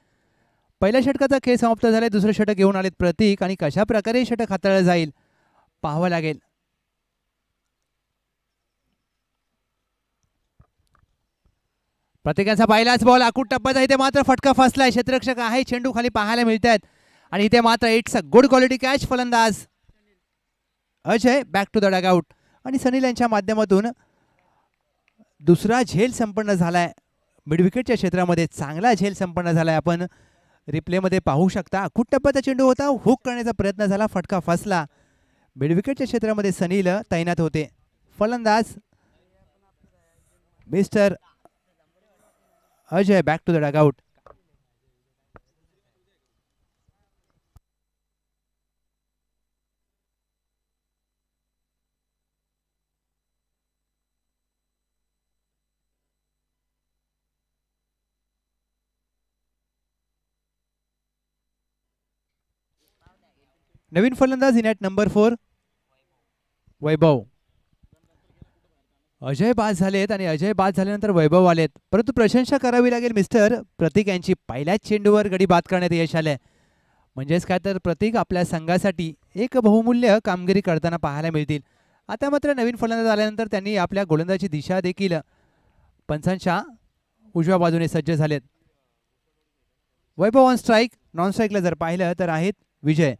Speaker 2: पहिल्या षटकाचा खेळ समाप्त झाला दुसरं षटक घेऊन आलेत प्रतीक आणि कशा प्रकारे षटक हाताळलं जाईल पाहावं लागेल प्रत्येकाचा पहिलाच बॉल आकूट टप्पाचा इथे मात्र फटका फसलाय क्षेत्ररक्षक आहे चेंडू खाली पाहायला मिळत आहेत आणि इथे मात्र it's a good quality catch फलंदाज Ajay back to the dugout आणि सनील यांच्या माध्यमातून दुसरा झेल संपन्न झाला आहे मिडविकेटच्या क्षेत्रामध्ये चांगला झेल संपन्न झाला आहे आपण रिप्लेमध्ये पाहू शकता कुठ टप्प्याचा चेंडू होता हुक करण्याचा प्रयत्न झाला फटका फसला मिडविकेटच्या क्षेत्रामध्ये सनील तैनात होते फलंदाज mister Ajay back to the dugout नवीन फलंदाज in at number four Vaibhav Ajay बाद झालेत आणि अजय बाद झाल्यानंतर वैभव आलेत परंतु प्रशंसा करावी लागेल मिस्टर प्रतीक यांची पहिल्याच चेंडूवर गडी बाद करण्यात यश आलंय म्हणजेच काय तर प्रतीक आपल्या संघासाठी एक बहुमूल्य कामगिरी करताना पाहायला मिळतील आता मात्र नवीन फलंदाज आल्यानंतर त्यांनी आपल्या गोलंदाजी दिशा देखील पंचांच्या उजव्या बाजूने सज्ज झालेत वैभव ऑन स्ट्राईक नॉन स्ट्राईकला जर पाहिलं तर आहेत विजय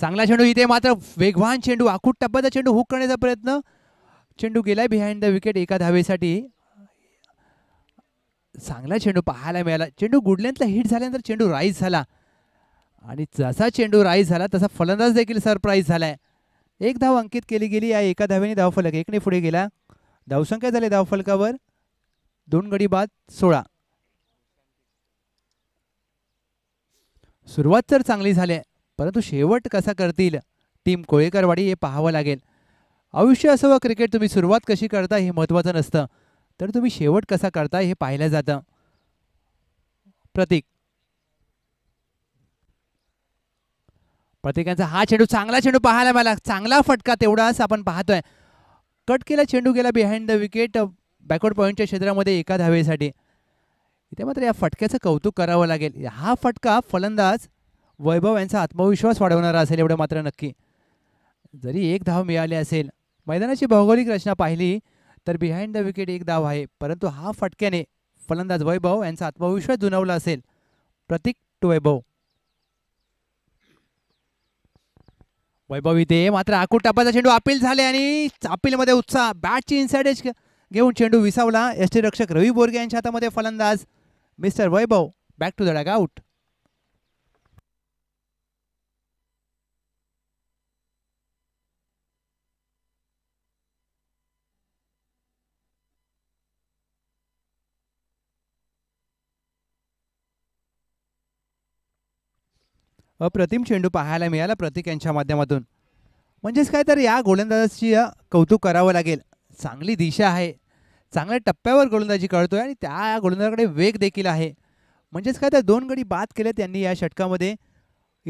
Speaker 2: चांगला चेंडू इथे मात्र वेगवान चेंडू आकूट टप्प्याचा चेंडू हुक करण्याचा प्रयत्न चेंडू गेलाय बिहाइंड द विकेट एका धावेसाठी चांगला चेंडू पाहायला मिळाला चेंडू गुडल्यांतला हिट झाल्यानंतर चेंडू राईज झाला आणि जसा चेंडू राईज झाला तसा फलंदाज देखील सरप्राईज झालाय एक धाव अंकित केली गेली या एका धावेने धावफलक एकने पुढे गेला धावसंख्या झाली धावफलकावर दोन गडी बाद सोळा सुरुवात तर चांगली झाली परंतु शेवट कसा करतील टीम कोळेकरवाडी हे पाहावं लागेल आयुष्य असं व क्रिकेट तुम्ही सुरुवात कशी करता हे महत्त्वाचं नसतं तर तुम्ही शेवट कसा करता हे पाहिलं जातं प्रतीक प्रत्येकांचा हा चेंडू चांगला चेंडू पाहायला मला चांगला फटका तेवढाच आपण पाहतोय कट केला चेंडू गेला बिहाइंड द विकेट बॅकवर्ड पॉईंटच्या क्षेत्रामध्ये एका धावेसाठी इथे मात्र या फटक्याचं कौतुक करावं लागेल हा फटका फलंदाज वैभव यांचा आत्मविश्वास वाढवणारा असेल एवढं मात्र नक्की जरी एक धाव मिळाले असेल मैदानाची भौगोलिक रचना पाहिली तर बिहाइंड द विकेट एक धाव आहे परंतु हा फटक्याने फलंदाज वैभव यांचा आत्मविश्वास जुनवला असेल प्रतीक टू वैभव वैभव इथे मात्र आकूट टप्पाचा चेंडू अपील झाले आणि अपीलमध्ये उत्साह बॅटची इन्साइडेज घेऊन चेंडू विसावला रक्षक रवी बोरगे यांच्या हातामध्ये फलंदाज mister Vaibhav back to the dugout अप्रतिम चेंडू पाहायला मिळाला प्रतीक यांच्या माध्यमातून म्हणजेच काय तर या गोलंदाजाची कौतुक करावं लागेल चांगली दिशा आहे चांगल्या टप्प्यावर गोलंदाजी कळतो आहे आणि त्या गोलंदाजाकडे वेग देखील आहे म्हणजेच काय तर दोन गडी बाद केले त्यांनी या षटकामध्ये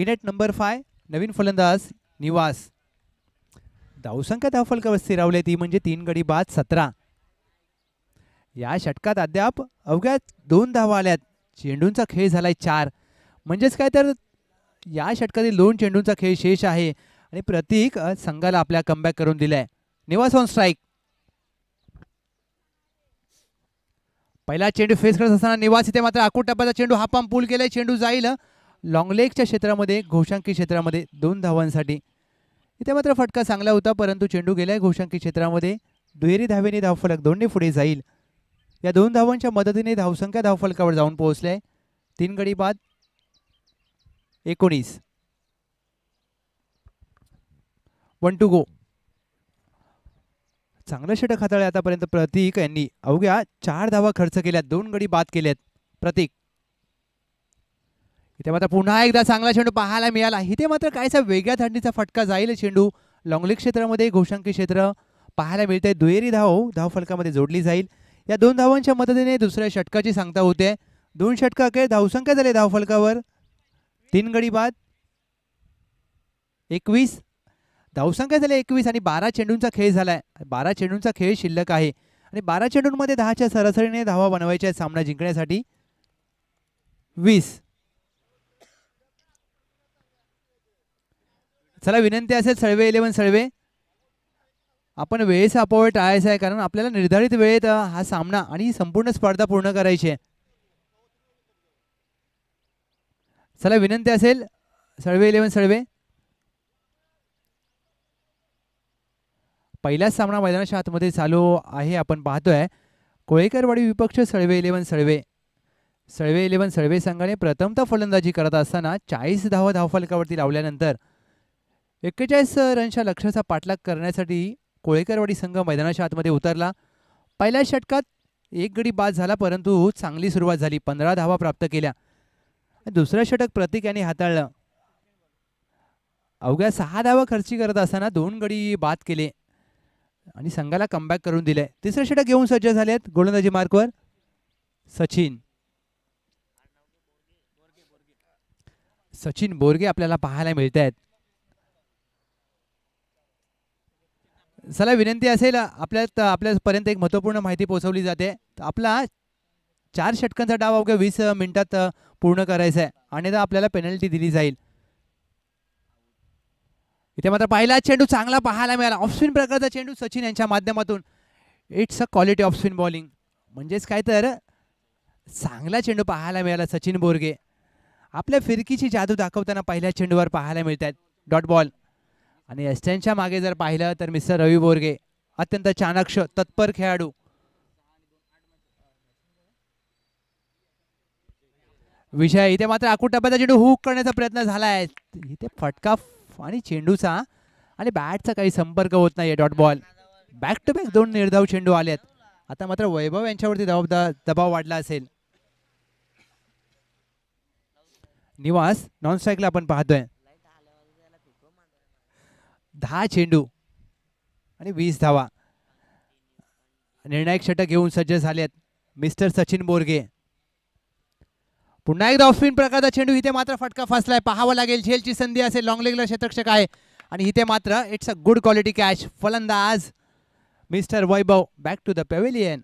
Speaker 2: इनेट नंबर फाय नवीन फलंदाज निवास धावसंख्या धावफलकावर स्थिरावले ती म्हणजे तीन गडी बाद सतरा या षटकात अद्याप अवघ्या दोन धावा आल्यात चेंडूंचा खेळ झालाय चार म्हणजेच काय तर या षटकातील दोन चेंडूंचा खेळ शेष आहे आणि प्रतीक संघाला आपल्या कमबॅक करून दिलाय निवास ऑन स्ट्राईक पहिला चेंडू फेस करत असताना निवास इथे मात्र आकूट टप्प्याचा चेंडू हा पाम पूल केलाय चेंडू जाईल लॉंगलेगच्या क्षेत्रामध्ये घोषांकी क्षेत्रामध्ये दोन धावांसाठी इथे मात्र फटका चांगला होता परंतु चेंडू गेलाय घोषांकी क्षेत्रामध्ये दुहेरी धावेने धावफलक दोन्ही पुढे जाईल या दोन धावांच्या मदतीने धावसंख्या धावफलकावर जाऊन पोहोचले तीन गडी बाद एकोणीस वन टू गो चांगलं षटक आहे आतापर्यंत प्रतीक यांनी अवघ्या चार धावा खर्च केल्यात दोन गडी बाद केल्यात प्रतीक इथे मात्र पुन्हा एकदा चांगला चेंडू पाहायला मिळाला इथे मात्र काहीसा वेगळ्या थंडीचा फटका जाईल चेंडू लॉंगली क्षेत्रामध्ये घोषांकी क्षेत्र पाहायला मिळते दुहेरी धाव धाव फलकामध्ये जोडली जाईल या दोन धावांच्या मदतीने दुसऱ्या षटकाची सांगता होते दोन षटका अखेर धावसंख्या झाली धावफलकावर तीन गडी बाद एकवीस धावसंख्या झाल्या एकवीस आणि बारा चेंडूंचा खेळ झाला आहे बारा चेंडूंचा खेळ शिल्लक आहे आणि बारा चेंडूंमध्ये दहाच्या सरासरीने धावा बनवायच्या आहेत सामना जिंकण्यासाठी वीस चला विनंती असेल सळवे इलेवन सळवे आपण वेळेचा अपव्यय टाळायचा आहे कारण आपल्याला निर्धारित वेळेत हा सामना आणि संपूर्ण स्पर्धा पूर्ण करायची आहे चला विनंती असेल सळवे इलेव्हन सळवे पहिलाच सामना मैदानाच्या आतमध्ये चालू आहे आपण पाहतोय कोळेकरवाडी विपक्ष सळवे इलेव्हन सळवे सळवे इलेव्हन सळवे संघाने प्रथमतः फलंदाजी करत असताना चाळीस धावा धावफलकावरती लावल्यानंतर एक्केचाळीस रनच्या लक्ष्याचा पाठलाग करण्यासाठी कोळेकरवाडी संघ मैदानाच्या आतमध्ये उतरला पहिल्या षटकात एक गडी बाद झाला परंतु चांगली सुरुवात झाली पंधरा धावा प्राप्त केल्या दुसरं षटक प्रतीक यांनी हाताळलं अवघ्या सहा धावा खर्ची करत असताना दोन गडी बाद केले आणि संघाला कमबॅक करून दिले तिसरे षटक घेऊन सज्ज झालेत गोलंदाजी मार्कवर सचिन सचिन बोरगे आपल्याला पाहायला मिळत आहेत चला विनंती असेल आपल्यात आपल्यापर्यंत एक महत्वपूर्ण माहिती पोहोचवली जाते आपला चार षटकांचा डाव अवघ्या वीस मिनिटात पूर्ण करायचं आहे अन्यथा आपल्याला पेनल्टी दिली जाईल इथे मात्र पहिला चेंडू चांगला पाहायला मिळाला ऑफस्विन प्रकारचा चेंडू सचिन यांच्या माध्यमातून it's a quality of spin bowling म्हणजेच काय तर चांगला चेंडू पाहायला मिळाला सचिन बोरगे आपल्या फिरकीची जादू दाखवताना पहिल्या चेंडूवर पाहायला मिळतात डॉट बॉल आणि एस्टनच्या मागे जर पाहिलं तर मिस्टर रवी बोरगे अत्यंत चाणक्ष तत्पर खेळाडू विषय इथे मात्र आखूड टप्प्याचा चेंडू हुक करण्याचा प्रयत्न झाला आहे इथे फटका आणि चेंडूचा आणि बॅटचा काही संपर्क होत नाही dot ball back to back दोन निर्धाव चेंडू आलेत आता मात्र वैभव यांच्यावरती दबाव दबाव वाढला असेल निवास नॉन स्ट्राईकला आपण पाहतोय दहा चेंडू आणि वीस धावा निर्णायक षटक घेऊन सज्ज झालेत मिस्टर सचिन बोरगे पुन्हा एकदा ऑफिन प्रकारचा चेंडू इथे मात्र फटका फसलाय पाहावं लागेल झेलची संधी असेल लॉंग लेगला क्षेत्रक्षक आहे आणि इथे मात्र it's a good quality catch फलंदाज mister Vaibhav back to the pavilion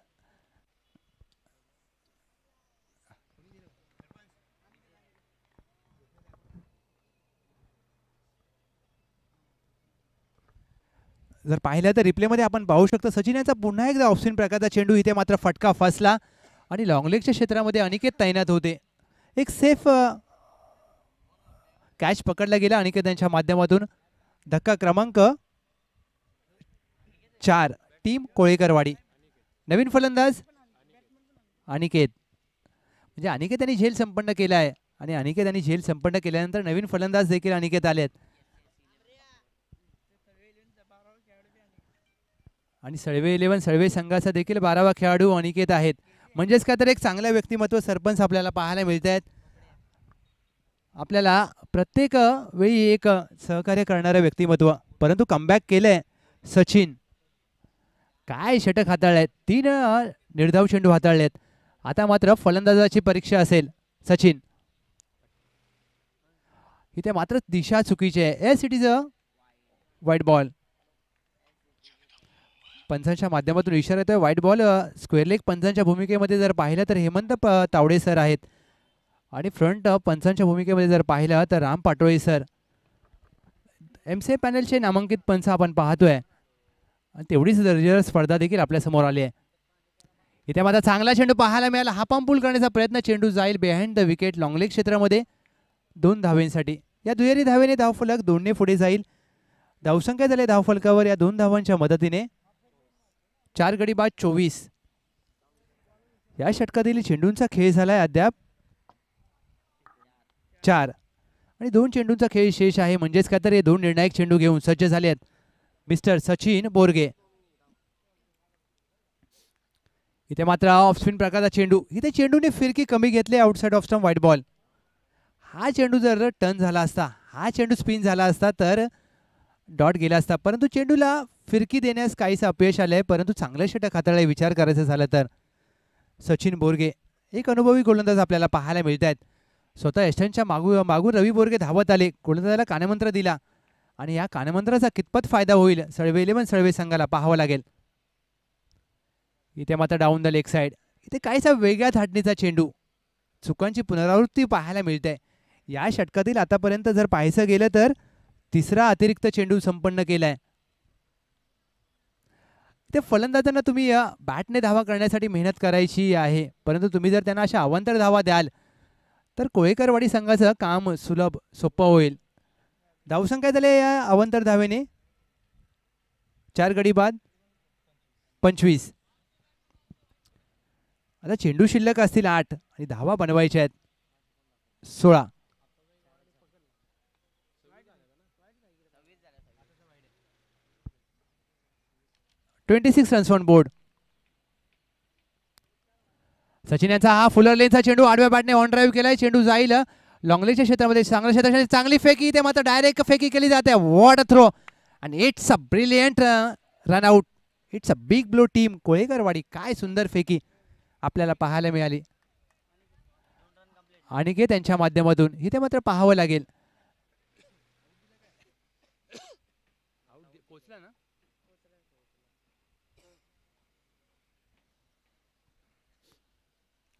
Speaker 2: जर पाहिलं तर रिप्लेमध्ये आपण पाहू शकतो सचिन यांचा पुन्हा एकदा ऑप्शिन प्रकारचा चेंडू इथे मात्र फटका फसला आणि लॉंगलेगच्या क्षेत्रामध्ये अनिकेत तैनात होते एक सेफ कॅच पकडला गेला आणि त्यांच्या माध्यमातून धक्का क्रमांक चार टीम कोळेकरवाडी नवीन फलंदाज अनिकेत म्हणजे अनिकेत यांनी झेल संपन्न केला आहे आणि अनिकेत यांनी झेल संपन्न केल्यानंतर नवीन फलंदाज देखील अनिकेत आलेत आणि सळवे इलेव्हन सळवे संघाचा देखील बारावा खेळाडू अनिकेत आहेत म्हणजेच काय तर एक चांगलं व्यक्तिमत्व सरपंच आपल्याला पाहायला मिळत आहेत आपल्याला प्रत्येक वेळी एक सहकार्य करणारं व्यक्तिमत्व परंतु कमबॅक केलं सचिन काय षटक हाताळलेत तीन निर्धाव चेंडू हाताळलेत आता मात्र फलंदाजाची परीक्षा असेल सचिन इथे मात्र दिशा चुकीची आहे इज अ व्हाईट बॉल पंचांच्या माध्यमातून इशारा येतोय व्हाईट बॉल स्क्वेअर लेग पंचांच्या भूमिकेमध्ये जर पाहिलं तर हेमंत तावडे सर आहेत आणि फ्रंट पंचांच्या भूमिकेमध्ये जर पाहिलं तर Ram Patole sir M C पॅनलचे नामांकित पंच आपण पाहतोय तेवढीच दर्जेदार स्पर्धा देखील आपल्यासमोर आली आहे इथे माझा चांगला चेंडू पाहायला मिळाला हा पूल करण्याचा प्रयत्न चेंडू जाईल बिहाइंड द विकेट लॉंगलेग क्षेत्रामध्ये दोन धावेंसाठी या दुहेरी धावेने धावफलक दोनने पुढे जाईल धावसंख्या झाले धावफलकावर या दोन धावांच्या मदतीने चार गडी बाद चोवीस या षटकातील चेंडूंचा खेळ झालाय अद्याप चार आणि दोन चेंडूंचा खेळ शेष आहे म्हणजेच काय तर हे दोन निर्णायक चेंडू घेऊन सज्ज झाले आहेत मिस्टर सचिन बोरगे इथे मात्र ऑफ स्पिन प्रकारचा चेंडू इथे चेंडूने फिरकी कमी घेतली side off stump wide ball हा चेंडू जर टर्न झाला असता हा चेंडू स्पिन झाला असता तर डॉट गेला असता परंतु चेंडूला फिरकी देण्यास काहीसा अपयश आलं आहे परंतु चांगलं षटक हाताळले विचार करायचं झालं तर सचिन बोरगे एक अनुभवी गोलंदाज आपल्याला पाहायला मिळत आहेत स्वतः एस्टनच्या मागू मागून रवी बोरगे धावत आले गोलंदाजाला कानमंत्र दिला आणि या कानमंत्राचा कितपत फायदा होईल सळवे पण सळवे संघाला पाहावं लागेल इथे मात्र डाऊन द लेक साईड इथे काहीसा वेगळ्या धाटणीचा चेंडू चुकांची पुनरावृत्ती पाहायला मिळते या षटकातील आतापर्यंत जर पाहायचं गेलं तर तिसरा अतिरिक्त चेंडू संपन्न केलाय त्या फलंदाजांना तुम्ही या बॅटने धावा करण्यासाठी मेहनत करायची आहे परंतु तुम्ही जर त्यांना अशा अवांतर धावा द्याल तर कोळेकरवाडी संघाचं काम सुलभ सोपं होईल धावसंख्या झाल्या या अवंतर धावेने चार गडी बाद पंचवीस आता चेंडू शिल्लक असतील आठ आणि धावा बनवायच्या आहेत सोळा 26 रन्स ऑन बोर्ड सचिन यांचा हा फुलर लेनचा चेंडू आडव्या बॅटने ऑन ड्राईव्ह केलाय चेंडू जाईल लॉंगलेच्या क्षेत्रामध्ये चांगल्या क्षेत्रामध्ये चांगली फेकी ते मात्र डायरेक्ट फेकी केली जाते वॉट थ्रो आणि it's a brilliant run out it's a big blue team Kolekarwadi काय सुंदर फेकी आपल्याला पाहायला मिळाली आणि घे त्यांच्या माध्यमातून इथे मात्र पाहावं लागेल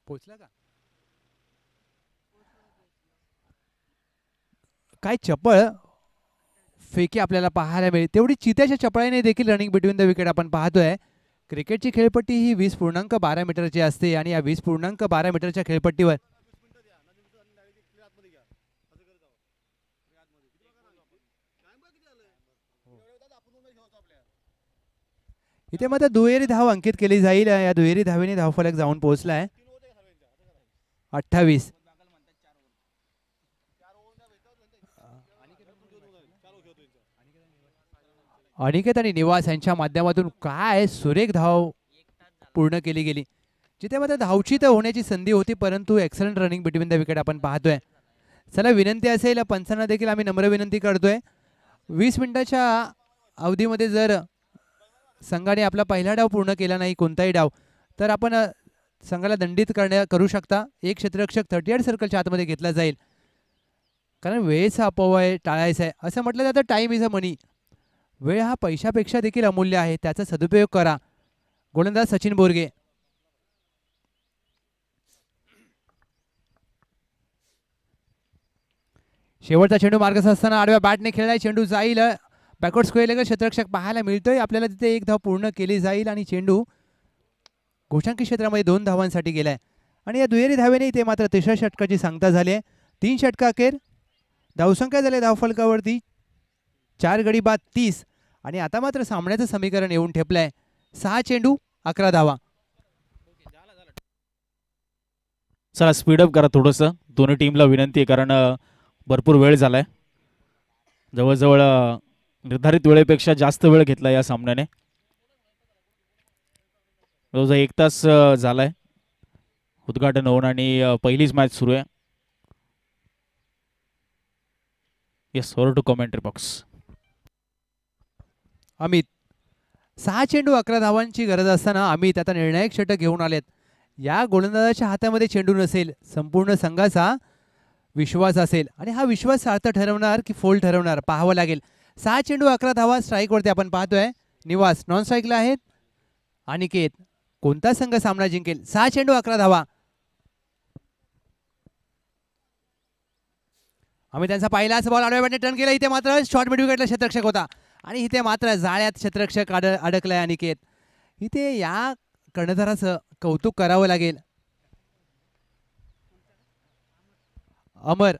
Speaker 2: पोचला का काय चपळ फेकी आपल्याला पाहायला मिळेल तेवढी चित्याच्या चपळाने देखील रनिंग बिटवीन द विकेट आपण पाहतोय क्रिकेटची खेळपट्टी ही वीस पूर्णांक बारा मीटरची असते आणि या वीस पूर्णांक बारा मीटरच्या खेळपट्टीवर इथे मात्र दुहेरी धाव अंकित केली जाईल या दुहेरी धावेने धावफलक जाऊन पोहोचला आहे अठ्ठावीस अनिकेत आणि निवास यांच्या माध्यमातून काय सुरेख धाव पूर्ण केली गेली जिथे मात्र धावची तर होण्याची संधी होती परंतु excellent running between the wicket आपण पाहतोय चला विनंती असेल पंचांना देखील आम्ही नम्र विनंती करतोय वीस मिनिटाच्या अवधीमध्ये जर संघाने आपला पहिला डाव पूर्ण केला नाही कोणताही डाव तर आपण संघाला दंडित करण्या करू शकता एक क्षेत्ररक्षक थर्टी एट सर्कलच्या आतमध्ये घेतला जाईल कारण वेळेचा आहे टाळायचा आहे असं म्हटलं जातं टाईम इज अ मनी वेळ हा पैशापेक्षा देखील अमूल्य आहे त्याचा सदुपयोग करा गोलंदाज सचिन बोरगे शेवटचा चेंडू मार्ग असताना आडव्या बॅटने खेळला चेंडू जाईल बॅकवर्ड की क्षेत्ररक्षक पाहायला मिळतोय आपल्याला तिथे एक धाव पूर्ण केली जाईल आणि चेंडू घोषांकी क्षेत्रामध्ये दोन धावांसाठी गेला आहे आणि या दुहेरी धावेने ते मात्र तिसऱ्या षटकाची सांगता झाली आहे तीन षटकाखेर धावसंख्या झाल्या धावफलकावरती चार गडी बाद तीस आणि आता मात्र सामन्याचं समीकरण येऊन ठेपलं आहे सहा चेंडू अकरा धावा
Speaker 1: चला स्पीडअप करा थोडंसं दोन्ही टीमला विनंती आहे कारण भरपूर वेळ झाला आहे जवळजवळ निर्धारित वेळेपेक्षा जास्त वेळ घेतला या सामन्याने जो एक तास झालाय उद्घाटन होऊन आणि पहिलीच मॅच सुरू आहे yes over to commentary box
Speaker 2: Amit सहा चेंडू अकरा धावांची गरज असताना अमित आता निर्णायक षटक घेऊन आलेत या गोलंदाजाच्या हातामध्ये चेंडू नसेल संपूर्ण संघाचा विश्वास असेल आणि हा विश्वास अर्थ ठरवणार की फोल ठरवणार पाहावं लागेल सहा चेंडू अकरा धावा स्ट्राईकवरती आपण पाहतोय निवास नॉन स्ट्राईकला आहेत अनिकेत कोणता संघ सामना जिंकेल सहा चेंडू अकरा धावा आम्ही त्यांचा पहिलाच बॉल आडव्याने टर्न केला इथे मात्र शॉर्ट मिड विकेटला होता आणि इथे मात्र जाळ्यात क्षेत्रक्षक अड अडकलाय अनिकेत इथे या कर्णधाराचं कौतुक करावं लागेल अमर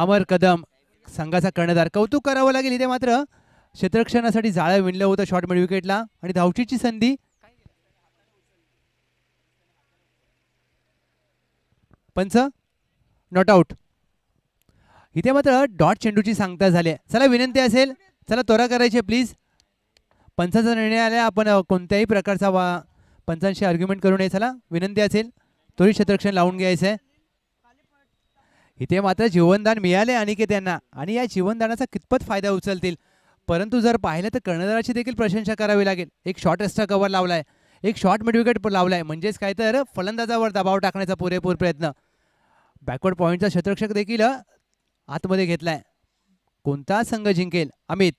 Speaker 2: अमर कदम संघाचा कर्णधार कौतुक करावं लागेल इथे मात्र क्षेत्रक्षणासाठी जाळ्या विणलं होतं शॉर्ट मिड विकेटला आणि धावचीची संधी पंच नॉट आउट इथे मात्र डॉट चेंडूची सांगता झाली चला विनंती असेल चला त्वरा करायची प्लीज पंचाचा निर्णय आला आपण कोणत्याही प्रकारचा वा पंचांशी आर्ग्युमेंट करू नये चला विनंती असेल तोही क्षेत्रक्षण लावून घ्यायचं आहे इथे मात्र जीवनदान मिळाले अनिकेत यांना आणि या जीवनदानाचा कितपत फायदा उचलतील परंतु जर पाहिलं तर कर्णधाराची देखील प्रशंसा करावी लागेल एक शॉर्ट एक्स्ट्रा कव्हर लावलाय एक शॉर्ट मिडविकेट लावलाय म्हणजेच काय तर फलंदाजावर दबाव टाकण्याचा पुरेपूर प्रयत्न बॅकवर्ड पॉईंटचा क्षेत्रक्षक देखील आतमध्ये घेतलाय कोणता संघ जिंकेल अमित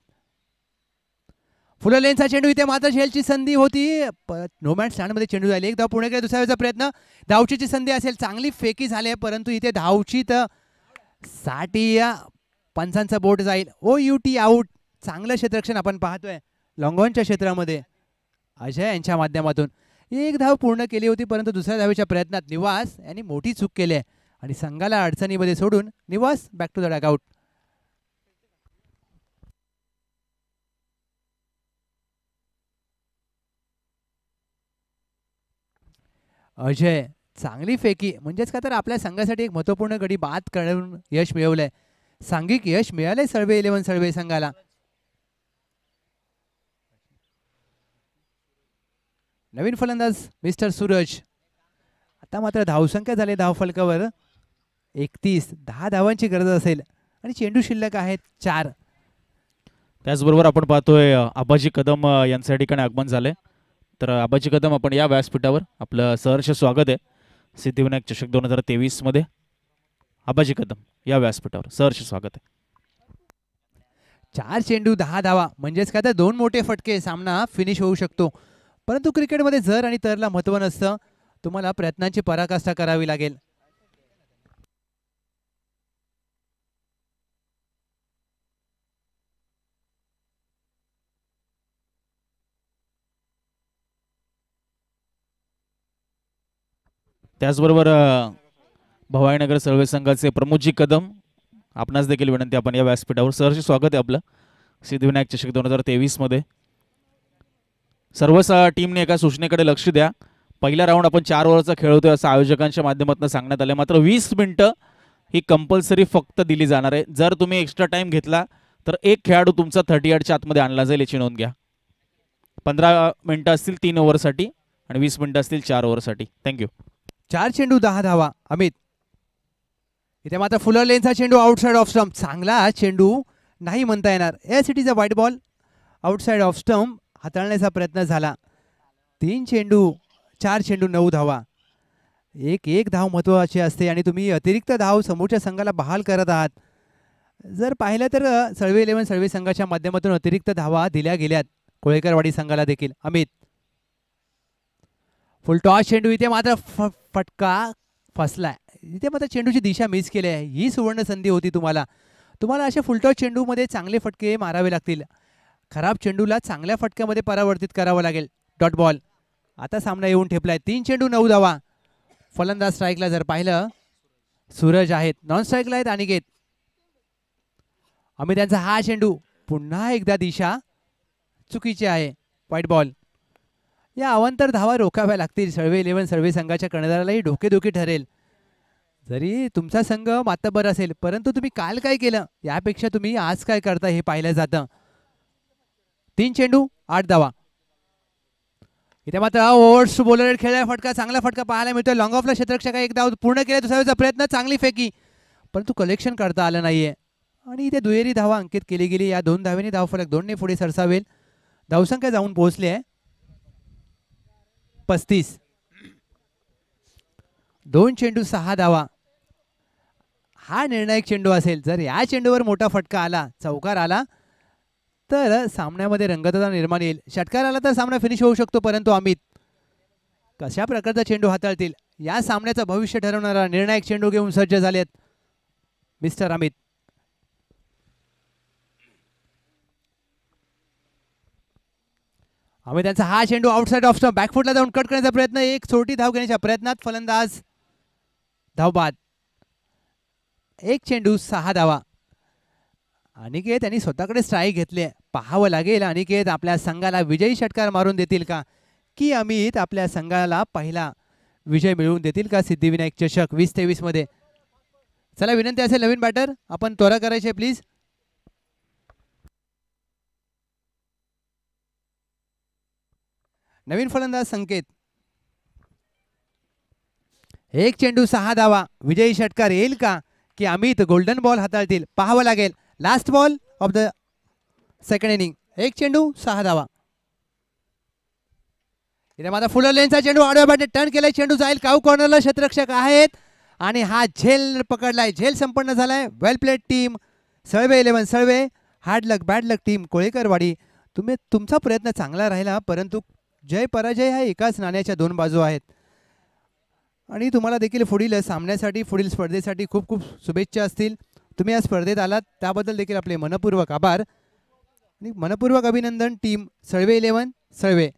Speaker 2: फुलं लेनचा चेंडू इथे मात्र झेलची संधी होती स्टँड स्टँडमध्ये चेंडू झाली एकदा धाव पुण्याकडे दुसऱ्याचा प्रयत्न धावचीची संधी असेल चांगली फेकी झाली परंतु इथे धावची तर साठी पंचांचा बोट जाईल ओ यू टी आऊट चांगलं क्षेत्रक्षण आपण पाहतोय लॉंगॉनच्या क्षेत्रामध्ये अजय यांच्या माध्यमातून एक धाव पूर्ण केली होती परंतु दुसऱ्या धावेच्या प्रयत्नात निवास यांनी मोठी चूक केली आहे आणि संघाला अडचणीमध्ये सोडून Niwas back to the dugout Ajay चांगली फेकी म्हणजेच का तर आपल्या संघासाठी एक महत्वपूर्ण गडी बाद करून यश मिळवलंय सांघिक यश मिळालंय सर्वे इलेव्हन सर्वे संघाला नवीन फलंदाज मिस्टर सूरज आता मात्र धावसंख्या झाली धाव फलकावर एकतीस दहा धावांची गरज असेल आणि चेंडू शिल्लक आहेत
Speaker 1: चार त्याचबरोबर आपण पाहतोय आबाजी कदम यांचं ठिकाणी आगमन झाले तर आबाजी कदम आपण या व्यासपीठावर आपलं सहर्ष स्वागत आहे सिद्धिविनायक चषक दोन हजार मध्ये आबाजी कदम या व्यासपीठावर सहर्ष स्वागत आहे
Speaker 2: चार चेंडू दहा धावा म्हणजेच काय तर दोन मोठे फटके सामना फिनिश होऊ शकतो परंतु क्रिकेटमध्ये जर आणि तरला महत्व नसतं तुम्हाला प्रयत्नांची पराकाष्ठा करावी लागेल
Speaker 1: त्याचबरोबर भवाईनगर सर्वे संघाचे प्रमोदजी कदम आपणास देखील विनंती आपण या व्यासपीठावर सहर्ष स्वागत आहे आपलं सिद्धिविनायक चषक दोन हजार तेवीसमध्ये सर्वच टीमने एका सूचनेकडे लक्ष द्या पहिला राऊंड आपण चार ओव्हरचा खेळवतोय असं आयोजकांच्या माध्यमातून सांगण्यात आलं मात्र वीस मिनटं ही कंपल्सरी फक्त दिली जाणार आहे जर तुम्ही एक्स्ट्रा टाईम घेतला तर एक खेळाडू तुमचा थर्टी यार्डच्या आतमध्ये आणला जाईल याची नोंद घ्या पंधरा मिनटं असतील तीन ओव्हरसाठी आणि वीस मिनटं असतील चार ओव्हरसाठी थँक्यू चार चेंडू दहा धावा
Speaker 2: अमित इथे मात्र फुलर लेनचा चेंडू आउटसाईड ऑफ स्टम्प चांगला चेंडू नाही म्हणता येणार as it is a wide ball outside off stump हाताळण्याचा प्रयत्न झाला तीन चेंडू चार चेंडू नऊ धावा एक एक धाव महत्त्वाची असते आणि तुम्ही अतिरिक्त धाव समोरच्या संघाला बहाल करत आहात जर पाहिलं तर सळवे इलेव्हन सळवे संघाच्या माध्यमातून अतिरिक्त धावा दिल्या गेल्यात कोळेकरवाडी संघाला देखील अमित फुल टॉस चेंडू इथे मात्र फटका फसलाय इथे मात्र चेंडूची दिशा मिस केली आहे ही सुवर्ण संधी होती तुम्हाला तुम्हाला अशा फुलटॉस चेंडूमध्ये चांगले फटके मारावे लागतील खराब चेंडूला चांगल्या फटक्यामध्ये परावर्तित करावं लागेल डॉट बॉल आता सामना येऊन ठेपलाय तीन चेंडू नऊ धावा फलंदाज स्ट्राईकला जर पाहिलं सूरज आहेत नॉन स्ट्राईकला आहेत आणि घेत आम्ही त्यांचा हा चेंडू पुन्हा एकदा दिशा चुकीची आहे व्हाईट बॉल या अवंतर धावा रोखाव्या लागतील सर्वे इलेव्हन सर्वे संघाच्या कर्णधारालाही डोकेदुखी ठरेल जरी तुमचा संघ मातबर असेल परंतु तुम्ही काल काय केलं यापेक्षा तुम्ही आज काय करता हे पाहिलं जातं तीन चेंडू आठ धावा इथे मात्र ओव्हर्स बोलर खेळला फटका चांगला फटका पाहायला मिळतोय लॉंग ऑफला क्षेत्रक्षका एक धाव पूर्ण केला दुसऱ्याचा प्रयत्न चांगली फेकी परंतु कलेक्शन करता आलं नाहीये आणि इथे दुहेरी धावा अंकित केली गेली या दोन धावेने धाव फरक दोनने पुढे सरसावेल धावसंख्या जाऊन पोहोचली आहे पस्तीस दोन चेंडू सहा धावा हा निर्णायक चेंडू असेल जर या चेंडूवर मोठा फटका आला चौकार आला तर सामन्यामध्ये रंगतता निर्माण येईल षटकार आला तर सामना फिनिश होऊ शकतो परंतु अमित कशा प्रकारचा चेंडू हाताळतील या सामन्याचं भविष्य ठरवणारा निर्णायक चेंडू घेऊन सज्ज झालेत मिस्टर अमित अमित त्यांचा हा चेंडू आउटसाइड ऑफ स्टॉप बॅकफुटला जाऊन कट करण्याचा प्रयत्न एक छोटी धाव घेण्याच्या प्रयत्नात फलंदाज धावबाद एक चेंडू सहा धावा अनिकेत यांनी स्वतःकडे स्ट्राईक घेतले पाहावं लागेल अनिकेत आपल्या संघाला विजयी षटकार मारून देतील का की अमित आपल्या संघाला पहिला विजय मिळवून देतील का सिद्धिविनायक चषक वीस तेवीस मध्ये चला विनंती असेल नवीन बॅटर आपण त्वरा करायचे प्लीज नवीन फलंदाज संकेत एक चेंडू सहा धावा विजयी षटकार येईल का की अमित गोल्डन बॉल हाताळतील पाहावं लागेल last ball of the second inning एक चेंडू सहा धावा माझा फुलर लेनचा चेंडू आडव्या बाटे टर्न केलाय चेंडू जाईल काऊ कॉर्नरला शत्ररक्षक आहेत आणि हा झेल पकडलाय झेल संपन्न झालाय well played team Salve eleven Salve hard luck bad luck team Kolekarwadi तुम्ही तुमचा प्रयत्न चांगला राहिला परंतु जय पराजय हा एकाच नाण्याच्या दोन बाजू आहेत आणि तुम्हाला देखील पुढील सामन्यासाठी पुढील स्पर्धेसाठी खूप खूप शुभेच्छा असतील तुम्ही या स्पर्धेत आलात त्याबद्दल देखील आपले मनपूर्वक आभार आणि मनपूर्वक अभिनंदन टीम सळवे इलेवन सळवे